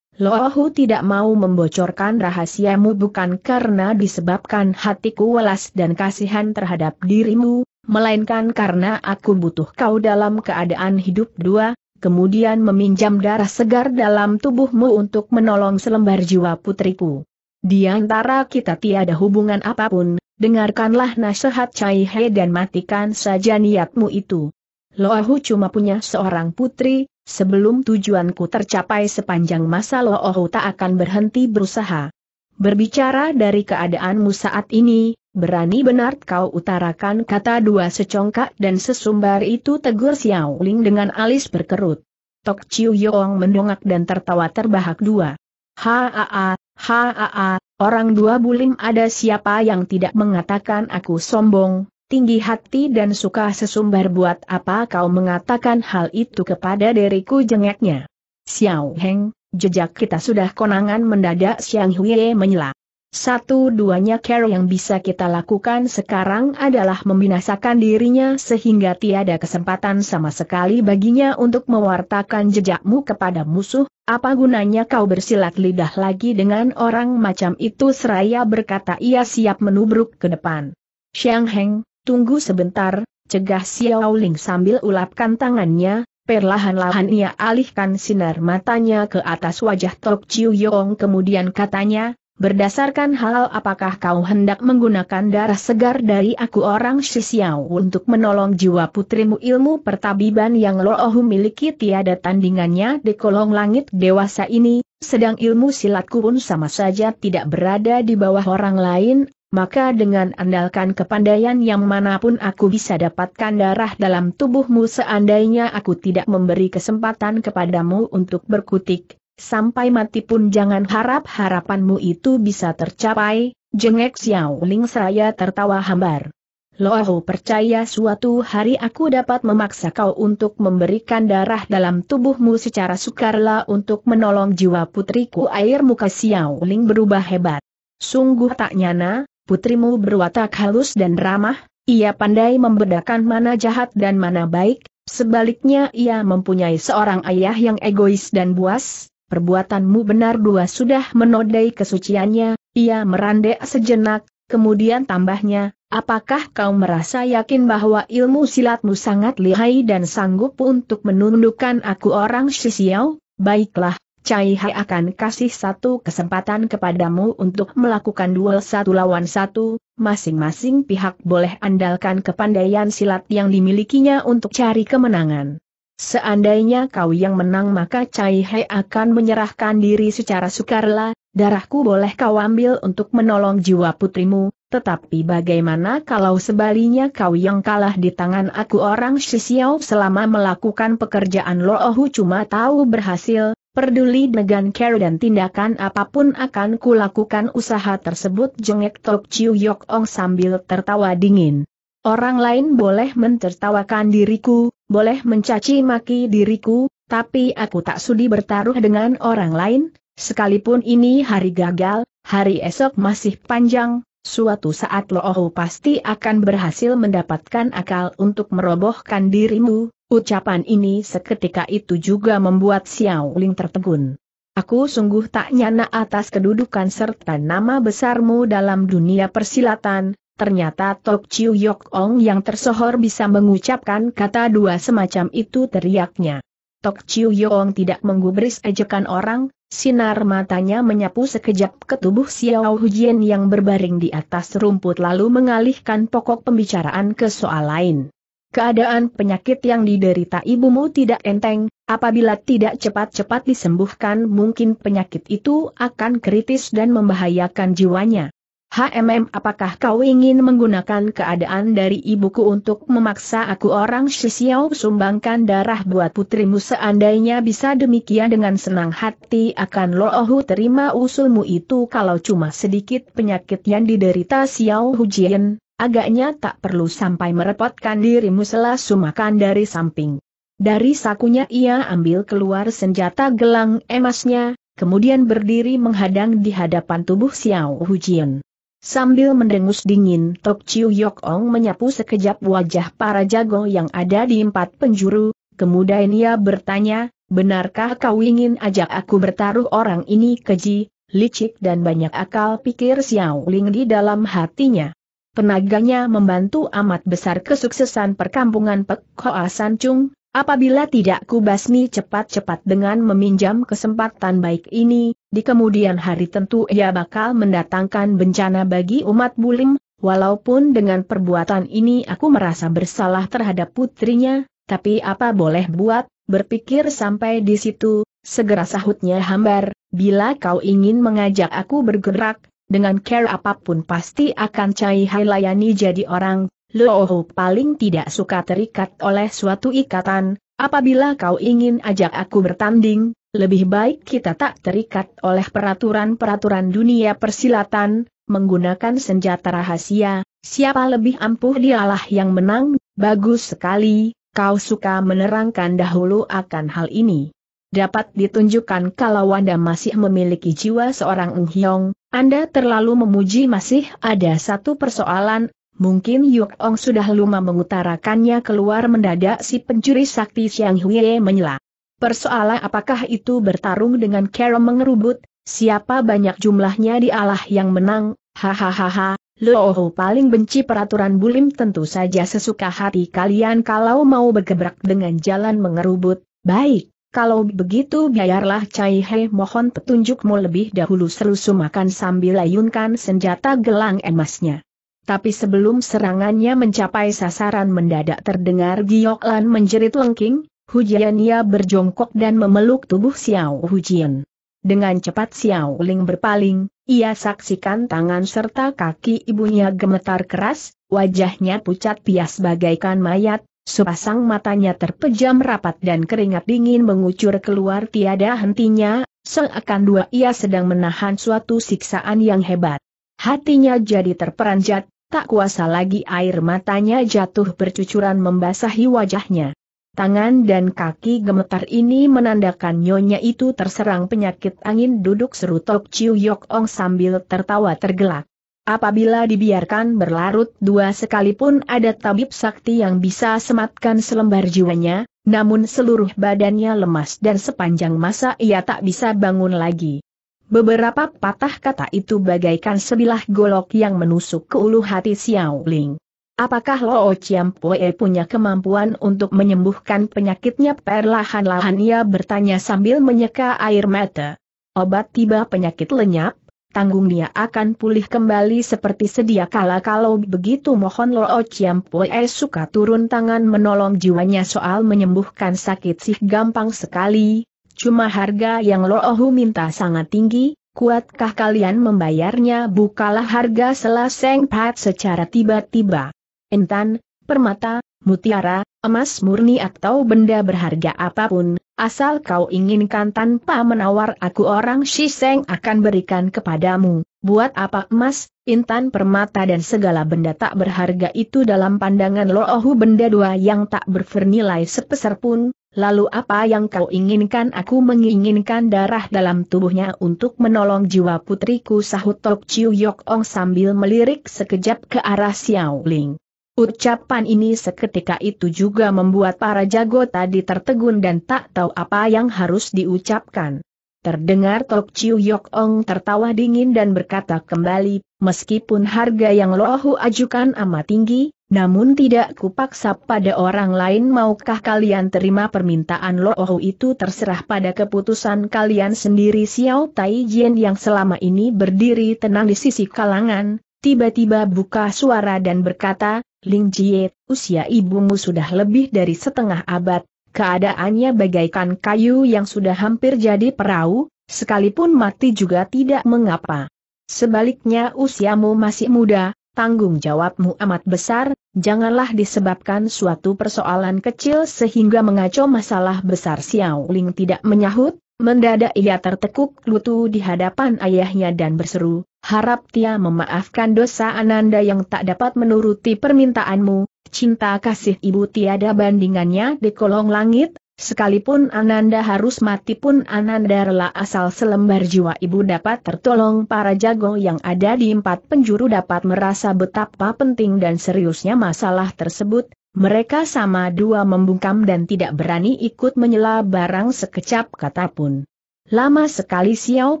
Lohu tidak mau membocorkan rahasiamu bukan karena disebabkan hatiku welas dan kasihan terhadap dirimu, melainkan karena aku butuh kau dalam keadaan hidup dua, kemudian meminjam darah segar dalam tubuhmu untuk menolong selembar jiwa putriku. Di antara kita tiada hubungan apapun, dengarkanlah nasihat Cai He dan matikan saja niatmu itu. Loahu cuma punya seorang putri, Sebelum tujuanku tercapai sepanjang masa oh tak akan berhenti berusaha. Berbicara dari keadaanmu saat ini, berani benar kau utarakan kata dua secongkak dan sesumbar itu tegur Xiao Ling dengan alis berkerut. Tok Chiu Yong mendongak dan tertawa terbahak dua. Haa, haa, orang dua bulim ada siapa yang tidak mengatakan aku sombong, tinggi hati dan suka sesumbar buat apa kau mengatakan hal itu kepada diriku jengeknya. Xiao Heng, jejak kita sudah konangan mendadak Xiang Huiye menyela. Satu-duanya care yang bisa kita lakukan sekarang adalah membinasakan dirinya sehingga tiada kesempatan sama sekali baginya untuk mewartakan jejakmu kepada musuh, apa gunanya kau bersilat lidah lagi dengan orang macam itu seraya berkata ia siap menubruk ke depan. Xiang Heng, Tunggu sebentar, cegah Xiao Ling sambil ulapkan tangannya, perlahan-lahan ia alihkan sinar matanya ke atas wajah Tok Chiu Yong kemudian katanya, Berdasarkan hal apakah kau hendak menggunakan darah segar dari aku orang Xiao untuk menolong jiwa putrimu ilmu pertabiban yang Loohu miliki tiada tandingannya di kolong langit dewasa ini, sedang ilmu silatku pun sama saja tidak berada di bawah orang lain, maka dengan andalkan kepandaian yang manapun aku bisa dapatkan darah dalam tubuhmu seandainya aku tidak memberi kesempatan kepadamu untuk berkutik, sampai mati pun jangan harap harapanmu itu bisa tercapai, jengek Xiao Ling seraya tertawa hambar. Loahu percaya suatu hari aku dapat memaksa kau untuk memberikan darah dalam tubuhmu secara sukarela untuk menolong jiwa putriku air muka Xiao Ling berubah hebat. Sungguh tak nyana, putrimu berwatak halus dan ramah, ia pandai membedakan mana jahat dan mana baik, sebaliknya ia mempunyai seorang ayah yang egois dan buas, perbuatanmu benar dua sudah menodai kesuciannya, ia merandek sejenak, kemudian tambahnya, apakah kau merasa yakin bahwa ilmu silatmu sangat lihai dan sanggup untuk menundukkan aku orang Shisiao? Baiklah, Cai Hai akan kasih satu kesempatan kepadamu untuk melakukan duel satu lawan satu, masing-masing pihak boleh andalkan kepandaian silat yang dimilikinya untuk cari kemenangan. Seandainya kau yang menang maka Cai Hai akan menyerahkan diri secara sukarela, darahku boleh kau ambil untuk menolong jiwa putrimu, tetapi bagaimana kalau sebaliknya kau yang kalah di tangan aku orang Shisiao selama melakukan pekerjaan Loohu cuma tahu berhasil, Peduli dengan care dan tindakan apapun akan kulakukan usaha tersebut jengek Tok Chiu Yok Ong sambil tertawa dingin. Orang lain boleh mentertawakan diriku, boleh mencaci maki diriku, tapi aku tak sudi bertaruh dengan orang lain, sekalipun ini hari gagal, hari esok masih panjang, suatu saat Loohu pasti akan berhasil mendapatkan akal untuk merobohkan dirimu, Ucapan ini seketika itu juga membuat Xiao Ling tertegun. Aku sungguh tak nyana atas kedudukan serta nama besarmu dalam dunia persilatan, ternyata Tok Chiu Yok Ong yang tersohor bisa mengucapkan kata dua semacam itu teriaknya. Tok Chiu Yok Ong tidak menggubris ejekan orang, Sinar matanya menyapu sekejap ke tubuh Xiao Hujian yang berbaring di atas rumput lalu mengalihkan pokok pembicaraan ke soal lain. Keadaan penyakit yang diderita ibumu tidak enteng, apabila tidak cepat-cepat disembuhkan mungkin penyakit itu akan kritis dan membahayakan jiwanya. HMM apakah kau ingin menggunakan keadaan dari ibuku untuk memaksa aku orang Shisiao sumbangkan darah buat putrimu seandainya bisa demikian dengan senang hati akan Loohu terima usulmu itu kalau cuma sedikit penyakit yang diderita Xiao Hujian, Agaknya tak perlu sampai merepotkan dirimu selah sumakan dari samping. Dari sakunya ia ambil keluar senjata gelang emasnya, kemudian berdiri menghadang di hadapan tubuh Xiao Hujian. Sambil mendengus dingin Tok Chiu Yok Ong menyapu sekejap wajah para jago yang ada di empat penjuru, kemudian ia bertanya, benarkah kau ingin ajak aku bertaruh orang ini keji, licik dan banyak akal pikir Xiao Ling di dalam hatinya. Tenaganya membantu amat besar kesuksesan perkampungan Pek Hoa Chung. apabila tidak kubasmi cepat-cepat dengan meminjam kesempatan baik ini, di kemudian hari tentu ia bakal mendatangkan bencana bagi umat bulim, walaupun dengan perbuatan ini aku merasa bersalah terhadap putrinya, tapi apa boleh buat, berpikir sampai di situ, segera sahutnya hambar, bila kau ingin mengajak aku bergerak, dengan care apapun pasti akan Cai Hai layani jadi orang, Luohu paling tidak suka terikat oleh suatu ikatan, apabila kau ingin ajak aku bertanding, lebih baik kita tak terikat oleh peraturan-peraturan dunia persilatan, menggunakan senjata rahasia, siapa lebih ampuh dialah yang menang, bagus sekali, kau suka menerangkan dahulu akan hal ini. Dapat ditunjukkan kalau Wanda masih memiliki jiwa seorang Ng Hyong, anda terlalu memuji masih ada satu persoalan, mungkin Yuk Ong sudah luma mengutarakannya keluar mendadak si pencuri sakti Siang Hwee menyela. Persoalan apakah itu bertarung dengan Kero mengerubut, siapa banyak jumlahnya di Allah yang menang, hahaha, loh paling benci peraturan bulim tentu saja sesuka hati kalian kalau mau bergebrak dengan jalan mengerubut, baik. Kalau begitu biarlah Cai He mohon petunjukmu lebih dahulu seru Sumakan sambil ayunkan senjata gelang emasnya. Tapi sebelum serangannya mencapai sasaran mendadak terdengar Giok Lan menjerit lengking, ia berjongkok dan memeluk tubuh Xiao Hujian. Dengan cepat Xiao Ling berpaling, ia saksikan tangan serta kaki ibunya gemetar keras, wajahnya pucat pias bagaikan mayat, Sepasang matanya terpejam rapat dan keringat dingin mengucur keluar tiada hentinya, seakan dua ia sedang menahan suatu siksaan yang hebat. Hatinya jadi terperanjat, tak kuasa lagi air matanya jatuh bercucuran membasahi wajahnya. Tangan dan kaki gemetar ini menandakan nyonya itu terserang penyakit angin duduk seru Tok Chiu Yok Ong sambil tertawa tergelak. Apabila dibiarkan berlarut dua sekalipun ada tabib sakti yang bisa sematkan selembar jiwanya, namun seluruh badannya lemas dan sepanjang masa ia tak bisa bangun lagi. Beberapa patah kata itu bagaikan sebilah golok yang menusuk ke ulu hati Xiao Ling. Apakah Luo Chiam Poe punya kemampuan untuk menyembuhkan penyakitnya perlahan-lahan ia bertanya sambil menyeka air mata. Obat tiba penyakit lenyap, tanggung dia akan pulih kembali seperti sedia kala kalau begitu mohon Lo Chiam Pue suka turun tangan menolong jiwanya soal menyembuhkan sakit sih gampang sekali, cuma harga yang Lo Ohu minta sangat tinggi, kuatkah kalian membayarnya bukalah harga selaseng pat secara tiba-tiba. Entan, permata, mutiara, emas murni atau benda berharga apapun, asal kau inginkan tanpa menawar aku orang Shiseng akan berikan kepadamu, buat apa emas, intan permata dan segala benda tak berharga itu dalam pandangan loohu benda dua yang tak bernilai sepeser pun, lalu apa yang kau inginkan aku menginginkan darah dalam tubuhnya untuk menolong jiwa putriku sahut Tok Chiu Yok Ong sambil melirik sekejap ke arah Xiao Ling. Ucapan ini seketika itu juga membuat para jago tadi tertegun dan tak tahu apa yang harus diucapkan. Terdengar Tok Chiu Yok Ong tertawa dingin dan berkata kembali, meskipun harga yang Lohu ajukan amat tinggi, namun tidak kupaksa pada orang lain maukah kalian terima permintaan Lohu itu terserah pada keputusan kalian sendiri Xiao Tai Jian yang selama ini berdiri tenang di sisi kalangan, tiba-tiba buka suara dan berkata, Ling Jie, usia ibumu sudah lebih dari setengah abad, keadaannya bagaikan kayu yang sudah hampir jadi perahu, sekalipun mati juga tidak mengapa. Sebaliknya usiamu masih muda, tanggung jawabmu amat besar, janganlah disebabkan suatu persoalan kecil sehingga mengacau masalah besar Xiao Ling tidak menyahut, Mendadak ia tertekuk lutut di hadapan ayahnya dan berseru, harap Tia memaafkan dosa Ananda yang tak dapat menuruti permintaanmu, cinta kasih ibu tiada bandingannya di kolong langit, sekalipun Ananda harus mati pun Ananda rela asal selembar jiwa ibu dapat tertolong para jago yang ada di empat penjuru dapat merasa betapa penting dan seriusnya masalah tersebut, mereka sama dua membungkam dan tidak berani ikut menyela barang sekecap kata pun. Lama sekali Xiao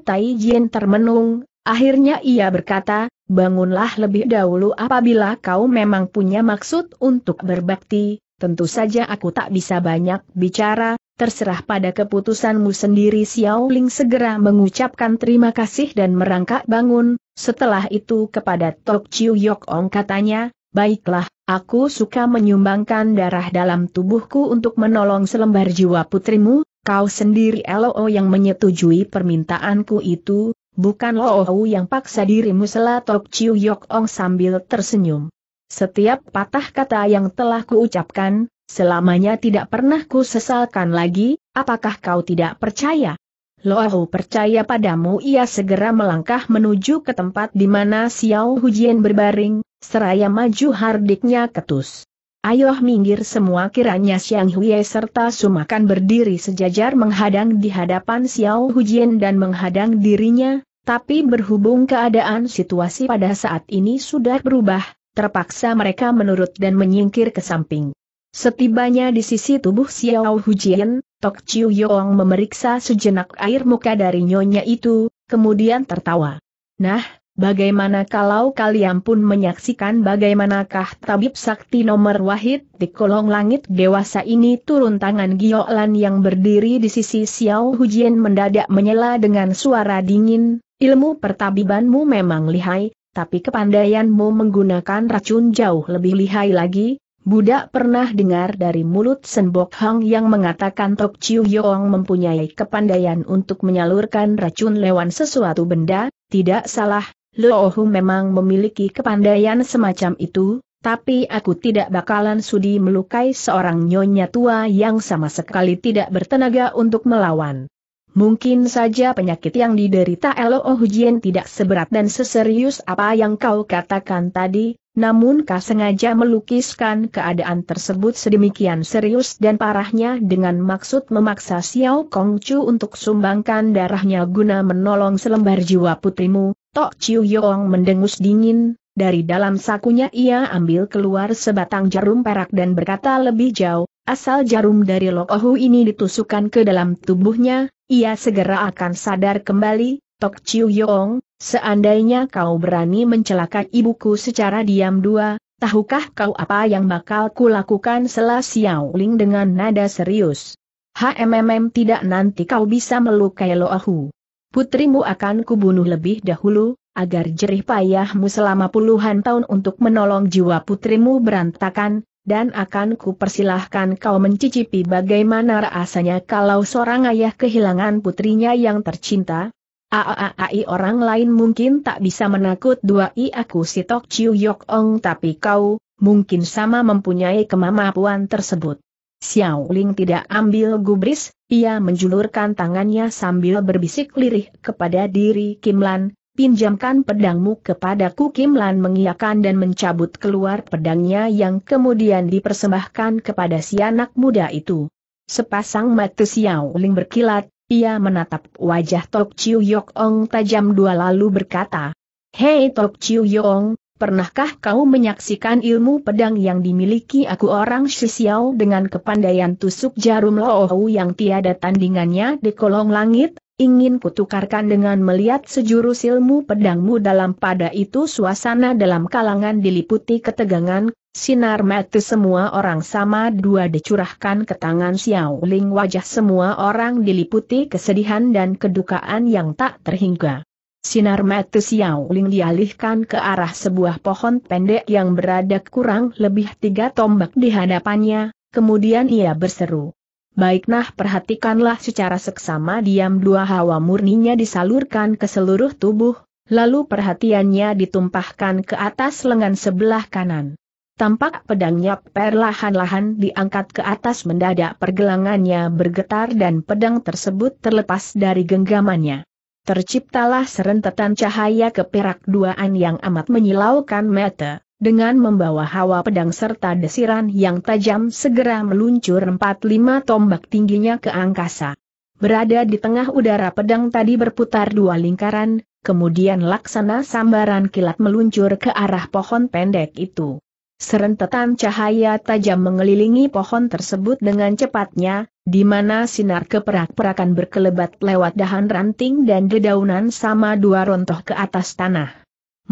Tai Jin termenung, akhirnya ia berkata, bangunlah lebih dahulu apabila kau memang punya maksud untuk berbakti, tentu saja aku tak bisa banyak bicara, terserah pada keputusanmu sendiri Xiao Ling segera mengucapkan terima kasih dan merangkak bangun, setelah itu kepada Tok Chiu Yok Ong katanya, Baiklah, aku suka menyumbangkan darah dalam tubuhku untuk menolong selembar jiwa putrimu, kau sendiri LOO yang menyetujui permintaanku itu, bukan LOO yang paksa dirimu selatok Ciu Yok Ong sambil tersenyum. Setiap patah kata yang telah kuucapkan, selamanya tidak pernah ku sesalkan lagi, apakah kau tidak percaya? Loahu percaya padamu ia segera melangkah menuju ke tempat di mana Xiao Hujian berbaring, Seraya maju hardiknya ketus. Ayoh minggir semua kiranya Siang Huye serta Sumakan berdiri sejajar menghadang di hadapan Xiao Hujian dan menghadang dirinya, tapi berhubung keadaan situasi pada saat ini sudah berubah, terpaksa mereka menurut dan menyingkir ke samping. Setibanya di sisi tubuh Xiao Hujian, Tok Chiu Yong memeriksa sejenak air muka dari nyonya itu, kemudian tertawa. Nah, Bagaimana kalau kalian pun menyaksikan bagaimanakah tabib sakti nomor wahid di kolong langit dewasa ini turun tangan Giolan yang berdiri di sisi Xiao Hujian mendadak menyela dengan suara dingin, ilmu pertabibanmu memang lihai, tapi kepandaianmu menggunakan racun jauh lebih lihai lagi, Budak pernah dengar dari mulut Senbok Hang yang mengatakan Tok Chiu Yong mempunyai kepandaian untuk menyalurkan racun lewat sesuatu benda, tidak salah, Loohu memang memiliki kepandaian semacam itu, tapi aku tidak bakalan sudi melukai seorang nyonya tua yang sama sekali tidak bertenaga untuk melawan. Mungkin saja penyakit yang diderita Elo Ohujien tidak seberat dan seserius apa yang kau katakan tadi, namun kau sengaja melukiskan keadaan tersebut sedemikian serius dan parahnya dengan maksud memaksa Xiao Kongcu untuk sumbangkan darahnya guna menolong selembar jiwa putrimu, Tok Chiu Yong mendengus dingin, dari dalam sakunya ia ambil keluar sebatang jarum perak dan berkata lebih jauh, asal jarum dari Lokohu ini ditusukkan ke dalam tubuhnya, ia segera akan sadar kembali, Tok Chiu Yong, seandainya kau berani mencelakai ibuku secara diam dua, tahukah kau apa yang bakal kulakukan Xiao Ling dengan nada serius? HMMM tidak nanti kau bisa melukai Loahu. Putrimu akan kubunuh lebih dahulu, agar jerih payahmu selama puluhan tahun untuk menolong jiwa putrimu berantakan, dan akan kupersilahkan kau mencicipi bagaimana rasanya kalau seorang ayah kehilangan putrinya yang tercinta, Aaai orang lain mungkin tak bisa menakut dua i aku si Tok Chiu Yok Ong tapi kau, mungkin sama mempunyai kemampuan tersebut. Xiao Ling tidak ambil gubris, ia menjulurkan tangannya sambil berbisik lirih kepada diri Kim Lan, pinjamkan pedangmu kepadaku Kim Lan mengiyakan dan mencabut keluar pedangnya yang kemudian dipersembahkan kepada si anak muda itu. Sepasang mata Xiao Ling berkilat, ia menatap wajah Tok Chiu Yok Ong tajam dua lalu berkata, Hei Tok Chiu Yong, pernahkah kau menyaksikan ilmu pedang yang dimiliki aku orang Shisiao dengan kepandaian tusuk jarum loohu yang tiada tandingannya di kolong langit? ingin kutukarkan dengan melihat sejurus ilmu pedangmu dalam pada itu suasana dalam kalangan diliputi ketegangan, sinar mata semua orang sama dua dicurahkan ke tangan Xiao Ling wajah semua orang diliputi kesedihan dan kedukaan yang tak terhingga. Sinar mata Xiao Ling dialihkan ke arah sebuah pohon pendek yang berada kurang lebih tiga tombak di hadapannya, kemudian ia berseru. Baik nah perhatikanlah secara seksama diam dua hawa murninya disalurkan ke seluruh tubuh, lalu perhatiannya ditumpahkan ke atas lengan sebelah kanan. Tampak pedangnya perlahan-lahan diangkat ke atas mendadak pergelangannya bergetar dan pedang tersebut terlepas dari genggamannya. Terciptalah serentetan cahaya keperak duaan yang amat menyilaukan mata dengan membawa hawa pedang serta desiran yang tajam segera meluncur empat lima tombak tingginya ke angkasa. Berada di tengah udara pedang tadi berputar dua lingkaran, kemudian laksana sambaran kilat meluncur ke arah pohon pendek itu. Serentetan cahaya tajam mengelilingi pohon tersebut dengan cepatnya, di mana sinar keperak-perakan berkelebat lewat dahan ranting dan dedaunan sama dua rontoh ke atas tanah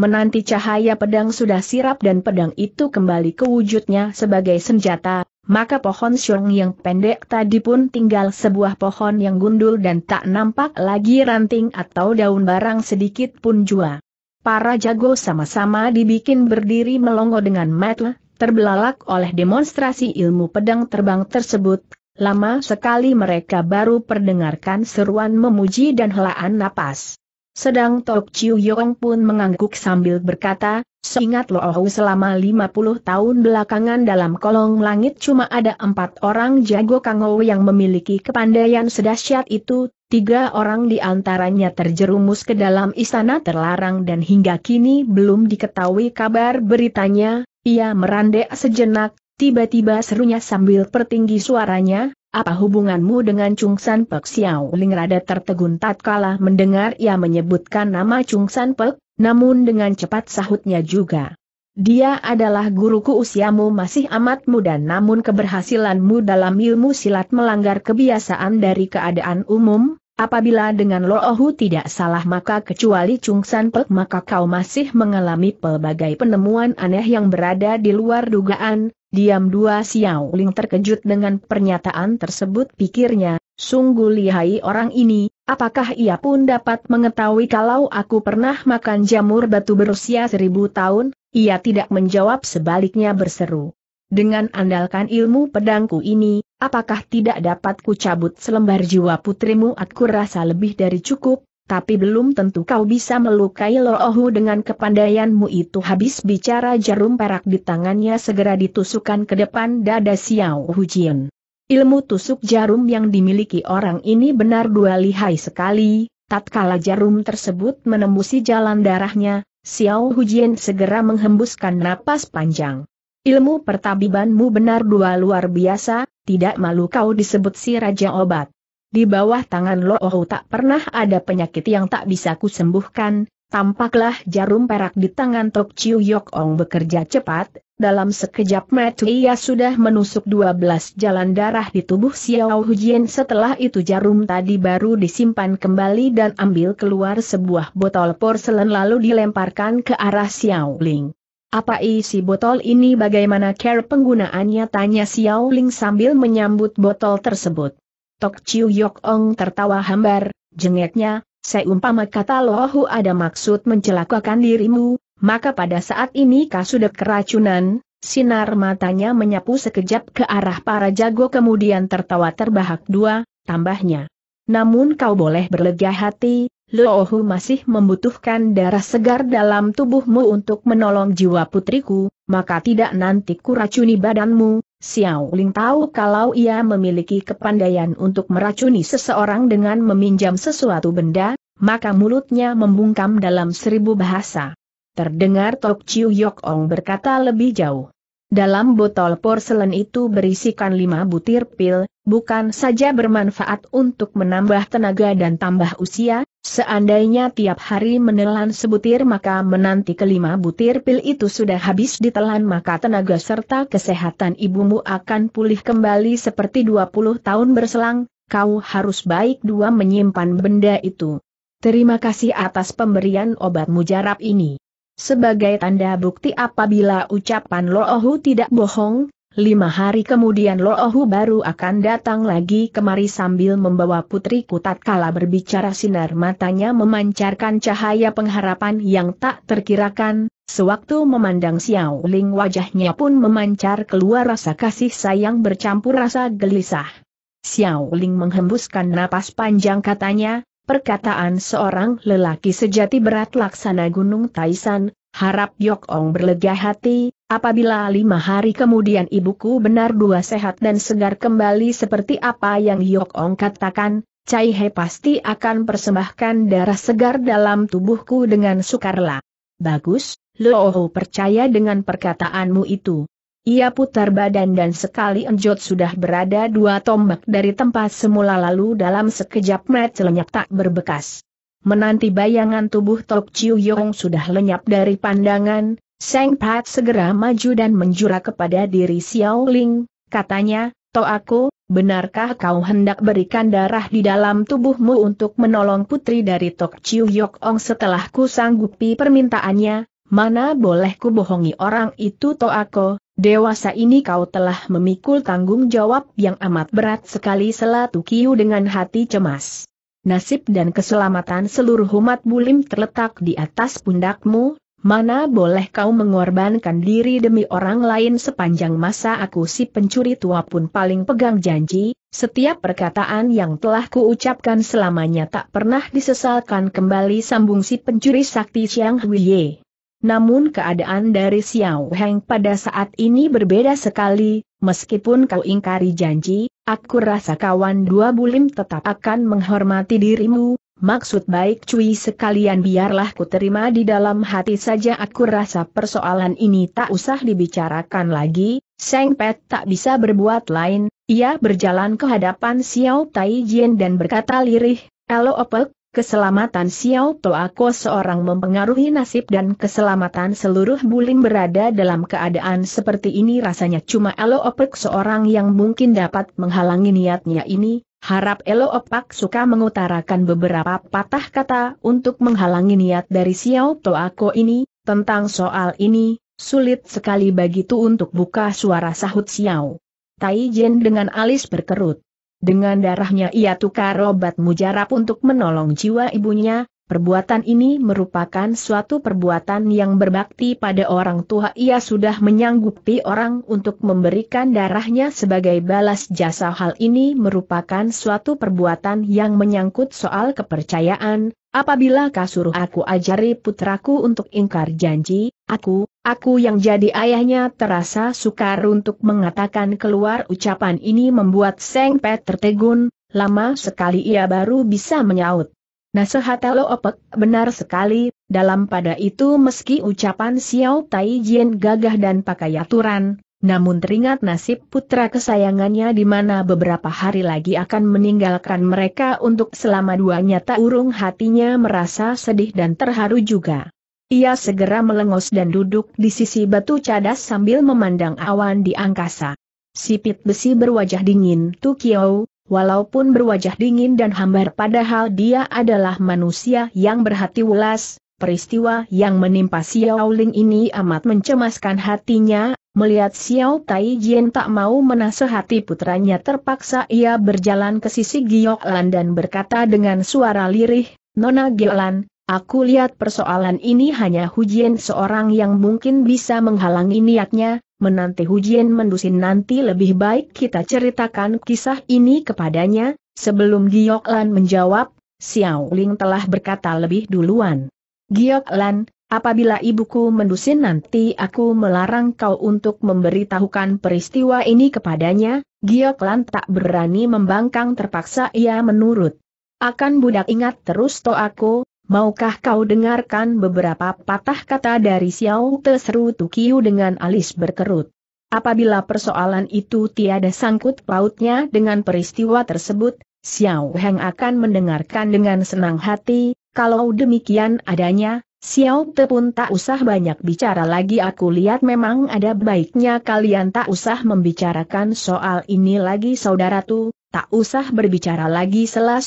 menanti cahaya pedang sudah sirap dan pedang itu kembali ke wujudnya sebagai senjata, maka pohon syung yang pendek tadi pun tinggal sebuah pohon yang gundul dan tak nampak lagi ranting atau daun barang sedikit pun jua. Para jago sama-sama dibikin berdiri melongo dengan mata, terbelalak oleh demonstrasi ilmu pedang terbang tersebut, Lama sekali mereka baru perdengarkan seruan memuji dan helaan napas. Sedang Tok Chiu Yong pun mengangguk sambil berkata, seingat aku selama 50 tahun belakangan dalam kolong langit cuma ada empat orang jago kangou yang memiliki kepandaian sedahsyat itu, tiga orang di antaranya terjerumus ke dalam istana terlarang dan hingga kini belum diketahui kabar beritanya, ia merandek sejenak, tiba-tiba serunya sambil pertinggi suaranya, apa hubunganmu dengan Chung San Pek Xiao Ling rada tertegun tatkala mendengar ia menyebutkan nama Chung San Pek, namun dengan cepat sahutnya juga. Dia adalah guruku usiamu masih amat muda namun keberhasilanmu dalam ilmu silat melanggar kebiasaan dari keadaan umum, apabila dengan Lo Loohu tidak salah maka kecuali Chung San Pek maka kau masih mengalami pelbagai penemuan aneh yang berada di luar dugaan, Diam dua Xiao Ling terkejut dengan pernyataan tersebut pikirnya, sungguh lihai orang ini, apakah ia pun dapat mengetahui kalau aku pernah makan jamur batu berusia seribu tahun? Ia tidak menjawab sebaliknya berseru. Dengan andalkan ilmu pedangku ini, apakah tidak dapat kucabut selembar jiwa putrimu aku rasa lebih dari cukup, tapi belum tentu kau bisa melukai Loohu dengan kepandaianmu itu habis bicara jarum perak di tangannya segera ditusukkan ke depan dada Xiao Hujian. Ilmu tusuk jarum yang dimiliki orang ini benar dua lihai sekali, tatkala jarum tersebut menembusi jalan darahnya, Xiao Hujian segera menghembuskan napas panjang. Ilmu pertabibanmu benar dua luar biasa, tidak malu kau disebut si Raja Obat. Di bawah tangan Lo oh, tak pernah ada penyakit yang tak bisa kusembuhkan, tampaklah jarum perak di tangan Tok Chiu Yok Ong bekerja cepat, dalam sekejap mata ia sudah menusuk 12 jalan darah di tubuh Xiao Hujian setelah itu jarum tadi baru disimpan kembali dan ambil keluar sebuah botol porselen lalu dilemparkan ke arah Xiao Ling. Apa isi botol ini bagaimana care penggunaannya tanya Xiao Ling sambil menyambut botol tersebut. Tok Chiu Yok Ong tertawa hambar, jengeknya, seumpama kata lohu ada maksud mencelakakan dirimu, maka pada saat ini kau sudah keracunan, sinar matanya menyapu sekejap ke arah para jago kemudian tertawa terbahak dua, tambahnya. Namun kau boleh berlega hati, Lohu masih membutuhkan darah segar dalam tubuhmu untuk menolong jiwa putriku, maka tidak nanti kuracuni badanmu. Xiao Ling tahu kalau ia memiliki kepandaian untuk meracuni seseorang dengan meminjam sesuatu benda, maka mulutnya membungkam dalam seribu bahasa. Terdengar Tok Chiu Yok Ong berkata lebih jauh. Dalam botol porselen itu berisikan lima butir pil, bukan saja bermanfaat untuk menambah tenaga dan tambah usia, seandainya tiap hari menelan sebutir maka menanti kelima butir pil itu sudah habis ditelan maka tenaga serta kesehatan ibumu akan pulih kembali seperti 20 tahun berselang, kau harus baik dua menyimpan benda itu. Terima kasih atas pemberian obat mujarab ini. Sebagai tanda bukti apabila ucapan Loohu tidak bohong, lima hari kemudian Loohu baru akan datang lagi kemari sambil membawa putriku kala berbicara sinar matanya memancarkan cahaya pengharapan yang tak terkirakan, sewaktu memandang Xiao Ling wajahnya pun memancar keluar rasa kasih sayang bercampur rasa gelisah. Xiao Ling menghembuskan napas panjang katanya, Perkataan seorang lelaki sejati berat laksana Gunung Taisan, harap Yok Ong berlega hati, apabila lima hari kemudian ibuku benar dua sehat dan segar kembali seperti apa yang Yok Ong katakan, Cai He pasti akan persembahkan darah segar dalam tubuhku dengan sukarela. Bagus, Looho percaya dengan perkataanmu itu. Ia putar badan dan sekali enjot sudah berada dua tombak dari tempat semula lalu dalam sekejap met lenyap tak berbekas. Menanti bayangan tubuh Tok Chiu Yong sudah lenyap dari pandangan, Seng Pat segera maju dan menjura kepada diri Xiao Ling, katanya, To aku, benarkah kau hendak berikan darah di dalam tubuhmu untuk menolong putri dari Tok Chiu Yok setelah ku sanggupi permintaannya, mana boleh ku bohongi orang itu To aku, Dewasa ini kau telah memikul tanggung jawab yang amat berat sekali selatu kiu dengan hati cemas. Nasib dan keselamatan seluruh umat bulim terletak di atas pundakmu, mana boleh kau mengorbankan diri demi orang lain sepanjang masa aku si pencuri tua pun paling pegang janji, setiap perkataan yang telah kuucapkan selamanya tak pernah disesalkan kembali sambung si pencuri sakti Siang Huiye. Namun keadaan dari Xiao Heng pada saat ini berbeda sekali, meskipun kau ingkari janji, aku rasa kawan dua bulim tetap akan menghormati dirimu, maksud baik cuy sekalian biarlah ku terima di dalam hati saja aku rasa persoalan ini tak usah dibicarakan lagi, Seng Pet tak bisa berbuat lain, ia berjalan ke hadapan Xiao Tai Jian dan berkata lirih, Elo Opek, Keselamatan Xiao Toako seorang mempengaruhi nasib dan keselamatan seluruh bulim berada dalam keadaan seperti ini rasanya cuma Elo Opak seorang yang mungkin dapat menghalangi niatnya ini, harap Elo Opak suka mengutarakan beberapa patah kata untuk menghalangi niat dari Xiao Toako ini, tentang soal ini, sulit sekali bagi tuh untuk buka suara sahut Xiao. Tai Jen dengan alis berkerut. Dengan darahnya ia tukar obat mujarab untuk menolong jiwa ibunya, perbuatan ini merupakan suatu perbuatan yang berbakti pada orang tua ia sudah menyanggupi orang untuk memberikan darahnya sebagai balas jasa hal ini merupakan suatu perbuatan yang menyangkut soal kepercayaan, apabila kasur aku ajari putraku untuk ingkar janji, Aku, aku yang jadi ayahnya terasa sukar untuk mengatakan keluar ucapan ini membuat Seng Pet tertegun, lama sekali ia baru bisa menyaut. Nasihat Lo Opek benar sekali, dalam pada itu meski ucapan Xiao Tai Jian gagah dan pakai aturan, namun teringat nasib putra kesayangannya di mana beberapa hari lagi akan meninggalkan mereka untuk selama dua nyata urung hatinya merasa sedih dan terharu juga. Ia segera melengos dan duduk di sisi batu cadas sambil memandang awan di angkasa. Sipit besi berwajah dingin Tukiau, walaupun berwajah dingin dan hambar padahal dia adalah manusia yang berhati ulas, peristiwa yang menimpa Xiao Ling ini amat mencemaskan hatinya, melihat Xiao Tai Jian tak mau menasehati putranya terpaksa ia berjalan ke sisi Lan dan berkata dengan suara lirih, Nona Lan, Aku lihat persoalan ini hanya Hujian seorang yang mungkin bisa menghalangi niatnya, menanti Hujian mendusin nanti lebih baik kita ceritakan kisah ini kepadanya, sebelum Giok Lan menjawab, Xiao Ling telah berkata lebih duluan. Giok Lan, apabila ibuku mendusin nanti aku melarang kau untuk memberitahukan peristiwa ini kepadanya, Giok Lan tak berani membangkang terpaksa ia menurut. Akan budak ingat terus to aku, Maukah kau dengarkan beberapa patah kata dari Xiao Te seru Tukiu dengan alis berkerut? Apabila persoalan itu tiada sangkut pautnya dengan peristiwa tersebut, Xiao Heng akan mendengarkan dengan senang hati, kalau demikian adanya, Xiao Te pun tak usah banyak bicara lagi aku lihat memang ada baiknya kalian tak usah membicarakan soal ini lagi saudara tu, tak usah berbicara lagi selah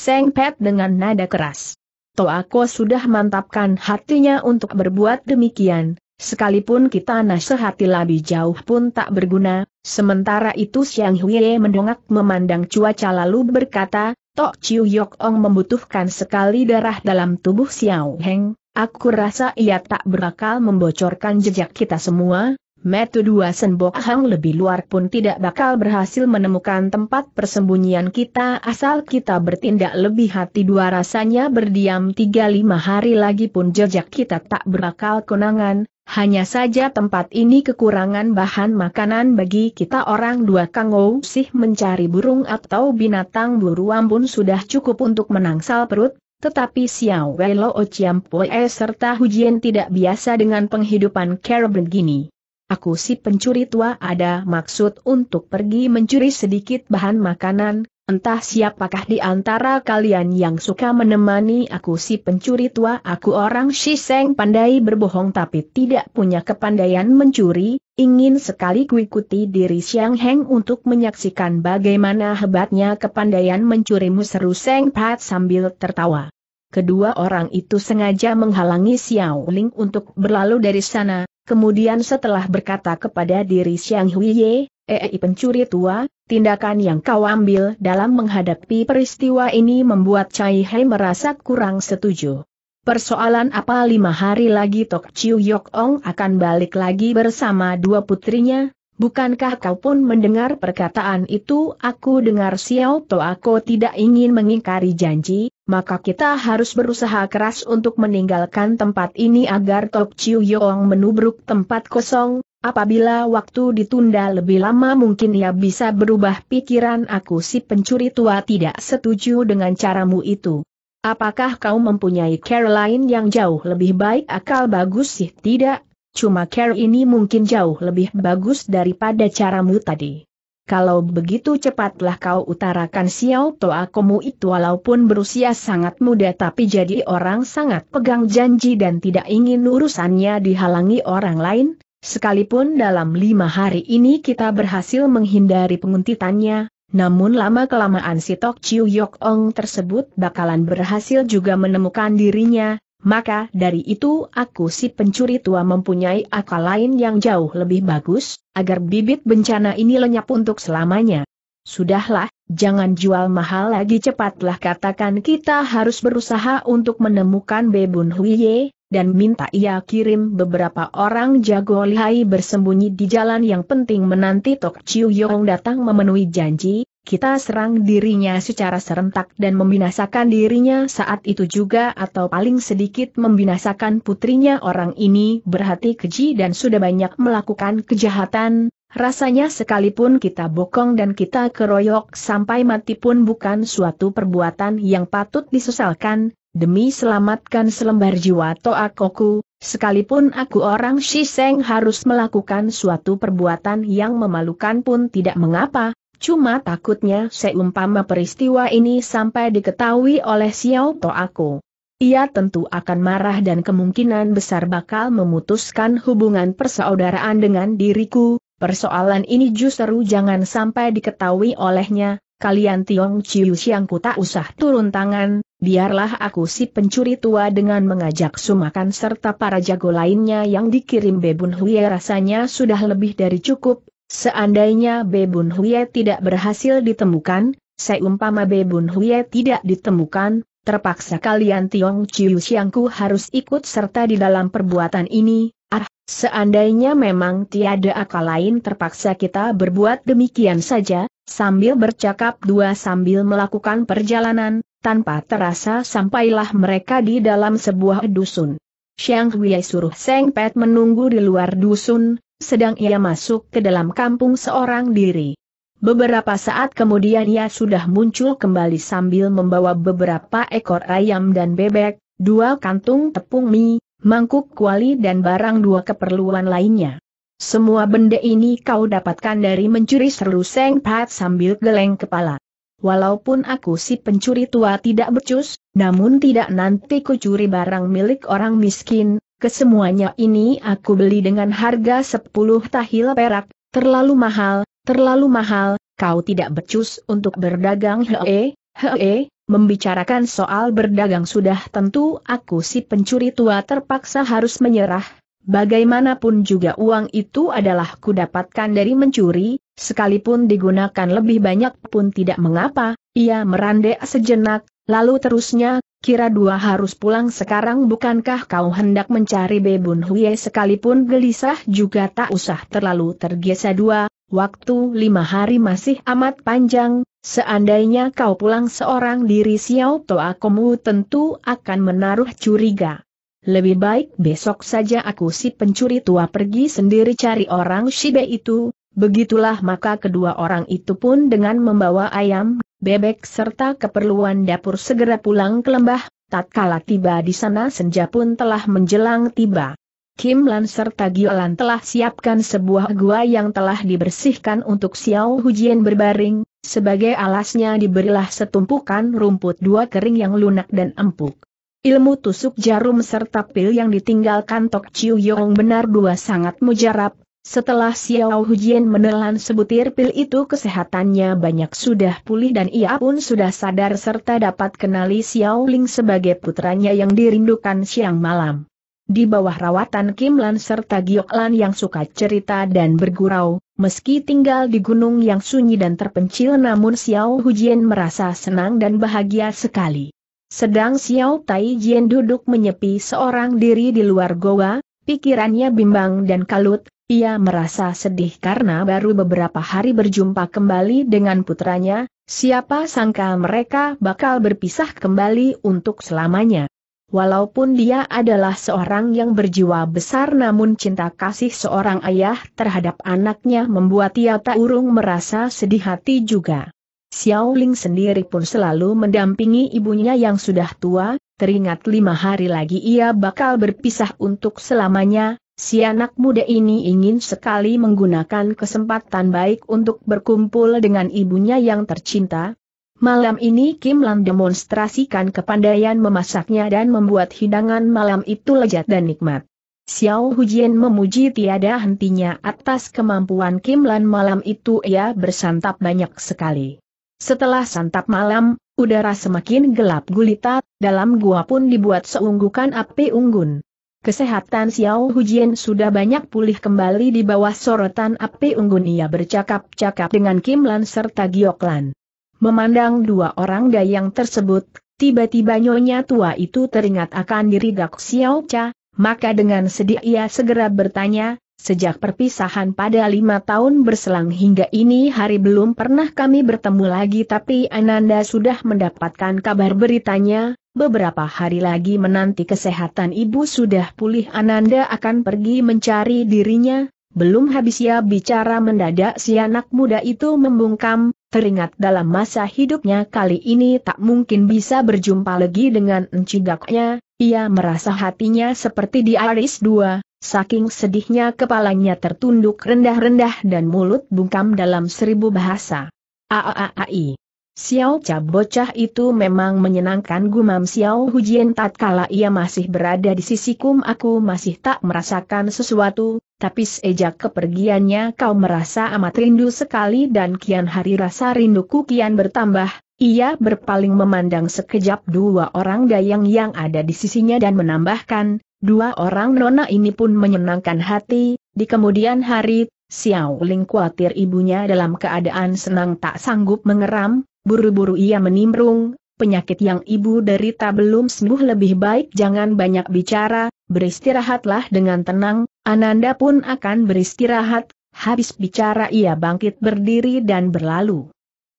dengan nada keras. Toako sudah mantapkan hatinya untuk berbuat demikian, sekalipun kita nasihati lebih jauh pun tak berguna, sementara itu Siang Hwee mendongak memandang cuaca lalu berkata, Tok Chiu Yok Ong membutuhkan sekali darah dalam tubuh Xiao Heng, aku rasa ia tak berakal membocorkan jejak kita semua, Metode Senbok Hang lebih luar pun tidak bakal berhasil menemukan tempat persembunyian kita asal kita bertindak lebih hati dua rasanya berdiam tiga lima hari lagi pun jejak kita tak berakal kenangan hanya saja tempat ini kekurangan bahan makanan bagi kita orang dua kangou sih mencari burung atau binatang buruan pun sudah cukup untuk menangsal perut, tetapi Xiao Wei Lo Chiam serta Hujian tidak biasa dengan penghidupan kerabat gini aku si pencuri tua ada maksud untuk pergi mencuri sedikit bahan makanan, entah siapakah di antara kalian yang suka menemani aku si pencuri tua aku orang Shiseng pandai berbohong tapi tidak punya kepandaian mencuri, ingin sekali kuikuti diri Siang Heng untuk menyaksikan bagaimana hebatnya kepandaian mencurimu seru Seng Pat sambil tertawa. Kedua orang itu sengaja menghalangi Xiao Ling untuk berlalu dari sana, Kemudian setelah berkata kepada diri Xiang Huiye, EI eh, eh, pencuri tua, tindakan yang kau ambil dalam menghadapi peristiwa ini membuat Cai Hei merasa kurang setuju. Persoalan apa lima hari lagi Tok Chiu Yok Ong akan balik lagi bersama dua putrinya, Bukankah kau pun mendengar perkataan itu? Aku dengar Xiao Po aku tidak ingin mengingkari janji, maka kita harus berusaha keras untuk meninggalkan tempat ini agar Tok Chiu Yong menubruk tempat kosong. Apabila waktu ditunda lebih lama mungkin ia bisa berubah pikiran aku si pencuri tua tidak setuju dengan caramu itu. Apakah kau mempunyai Caroline yang jauh lebih baik akal bagus sih tidak? Cuma care ini mungkin jauh lebih bagus daripada caramu tadi. Kalau begitu cepatlah kau utarakan Xiao Toa Komu itu walaupun berusia sangat muda tapi jadi orang sangat pegang janji dan tidak ingin urusannya dihalangi orang lain, sekalipun dalam lima hari ini kita berhasil menghindari penguntitannya, namun lama-kelamaan si Tok Chiu Yok Ong tersebut bakalan berhasil juga menemukan dirinya, maka dari itu aku si pencuri tua mempunyai akal lain yang jauh lebih bagus, agar bibit bencana ini lenyap untuk selamanya. Sudahlah, jangan jual mahal lagi cepatlah katakan kita harus berusaha untuk menemukan Bebun Huiye, dan minta ia kirim beberapa orang jago lihai bersembunyi di jalan yang penting menanti Tok Chiu Yong datang memenuhi janji, kita serang dirinya secara serentak dan membinasakan dirinya saat itu juga atau paling sedikit membinasakan putrinya orang ini berhati keji dan sudah banyak melakukan kejahatan, rasanya sekalipun kita bokong dan kita keroyok sampai mati pun bukan suatu perbuatan yang patut disesalkan, demi selamatkan selembar jiwa Toakoku, sekalipun aku orang Shiseng harus melakukan suatu perbuatan yang memalukan pun tidak mengapa, Cuma takutnya seumpama peristiwa ini sampai diketahui oleh Xiao To aku. Ia tentu akan marah dan kemungkinan besar bakal memutuskan hubungan persaudaraan dengan diriku, persoalan ini justru jangan sampai diketahui olehnya, kalian Tiong Chiu ku tak usah turun tangan, biarlah aku si pencuri tua dengan mengajak sumakan serta para jago lainnya yang dikirim Bebun Hui rasanya sudah lebih dari cukup, Seandainya Bebun Huye tidak berhasil ditemukan, seumpama Bebun Huye tidak ditemukan, terpaksa kalian Tiong Chiu Xiangku harus ikut serta di dalam perbuatan ini, ah, seandainya memang tiada akal lain terpaksa kita berbuat demikian saja, sambil bercakap dua sambil melakukan perjalanan, tanpa terasa sampailah mereka di dalam sebuah dusun. Xiang Hui suruh Seng Pet menunggu di luar dusun, sedang ia masuk ke dalam kampung seorang diri. Beberapa saat kemudian ia sudah muncul kembali sambil membawa beberapa ekor ayam dan bebek, dua kantung tepung mie, mangkuk kuali dan barang dua keperluan lainnya. Semua benda ini kau dapatkan dari mencuri seru Seng Pat sambil geleng kepala. Walaupun aku si pencuri tua tidak becus, namun tidak nanti kucuri barang milik orang miskin, kesemuanya ini aku beli dengan harga 10 tahil perak, terlalu mahal, terlalu mahal, kau tidak becus untuk berdagang hee, hee, membicarakan soal berdagang sudah tentu aku si pencuri tua terpaksa harus menyerah, bagaimanapun juga uang itu adalah kudapatkan dari mencuri, sekalipun digunakan lebih banyak pun tidak mengapa, ia merandek sejenak, lalu terusnya, kira dua harus pulang sekarang bukankah kau hendak mencari Bebun Huye sekalipun gelisah juga tak usah terlalu tergesa dua, waktu lima hari masih amat panjang, seandainya kau pulang seorang diri Xiao Komu tentu akan menaruh curiga. Lebih baik besok saja aku si pencuri tua pergi sendiri cari orang Shibe itu, begitulah maka kedua orang itu pun dengan membawa ayam bebek serta keperluan dapur segera pulang ke lembah, tatkala tiba di sana senja pun telah menjelang tiba. Kim Lan serta Giolan telah siapkan sebuah gua yang telah dibersihkan untuk Xiao Hujian berbaring, sebagai alasnya diberilah setumpukan rumput dua kering yang lunak dan empuk. Ilmu tusuk jarum serta pil yang ditinggalkan Tok Chiu Yong benar dua sangat mujarab, setelah Xiao Hujian menelan sebutir pil itu kesehatannya banyak sudah pulih dan ia pun sudah sadar serta dapat kenali Xiao Ling sebagai putranya yang dirindukan siang malam. Di bawah rawatan Kim Lan serta Giok Lan yang suka cerita dan bergurau, meski tinggal di gunung yang sunyi dan terpencil namun Xiao Hujian merasa senang dan bahagia sekali. Sedang Xiao Tai Jian duduk menyepi seorang diri di luar goa, pikirannya bimbang dan kalut, ia merasa sedih karena baru beberapa hari berjumpa kembali dengan putranya, siapa sangka mereka bakal berpisah kembali untuk selamanya. Walaupun dia adalah seorang yang berjiwa besar namun cinta kasih seorang ayah terhadap anaknya membuat ia tak urung merasa sedih hati juga. Xiao Ling sendiri pun selalu mendampingi ibunya yang sudah tua, teringat lima hari lagi ia bakal berpisah untuk selamanya, Si anak muda ini ingin sekali menggunakan kesempatan baik untuk berkumpul dengan ibunya yang tercinta. Malam ini Kim Lan demonstrasikan kepandaian memasaknya dan membuat hidangan malam itu lezat dan nikmat. Xiao Hujian memuji tiada hentinya atas kemampuan Kim Lan malam itu ia bersantap banyak sekali. Setelah santap malam, udara semakin gelap gulita, dalam gua pun dibuat seunggukan api unggun. Kesehatan Xiao Hujian sudah banyak pulih kembali di bawah sorotan api unggun ia bercakap-cakap dengan Kim Lan serta Giok Lan. Memandang dua orang dayang tersebut, tiba-tiba nyonya tua itu teringat akan diri Gak Xiao Cha, maka dengan sedih ia segera bertanya, Sejak perpisahan pada lima tahun berselang hingga ini hari belum pernah kami bertemu lagi tapi Ananda sudah mendapatkan kabar beritanya, beberapa hari lagi menanti kesehatan ibu sudah pulih Ananda akan pergi mencari dirinya, belum habis ia bicara mendadak si anak muda itu membungkam, teringat dalam masa hidupnya kali ini tak mungkin bisa berjumpa lagi dengan encigaknya, ia merasa hatinya seperti di aris dua, Saking sedihnya kepalanya tertunduk rendah-rendah dan mulut bungkam dalam seribu bahasa. Aaai. Xiao Cha bocah itu memang menyenangkan gumam Xiao Hujian tatkala ia masih berada di sisikum aku masih tak merasakan sesuatu, tapi sejak kepergiannya kau merasa amat rindu sekali dan kian hari rasa rinduku kian bertambah, ia berpaling memandang sekejap dua orang dayang yang ada di sisinya dan menambahkan, Dua orang nona ini pun menyenangkan hati, di kemudian hari, Xiao Ling khawatir ibunya dalam keadaan senang tak sanggup mengeram, buru-buru ia menimbrung, penyakit yang ibu derita belum sembuh lebih baik jangan banyak bicara, beristirahatlah dengan tenang, Ananda pun akan beristirahat, habis bicara ia bangkit berdiri dan berlalu.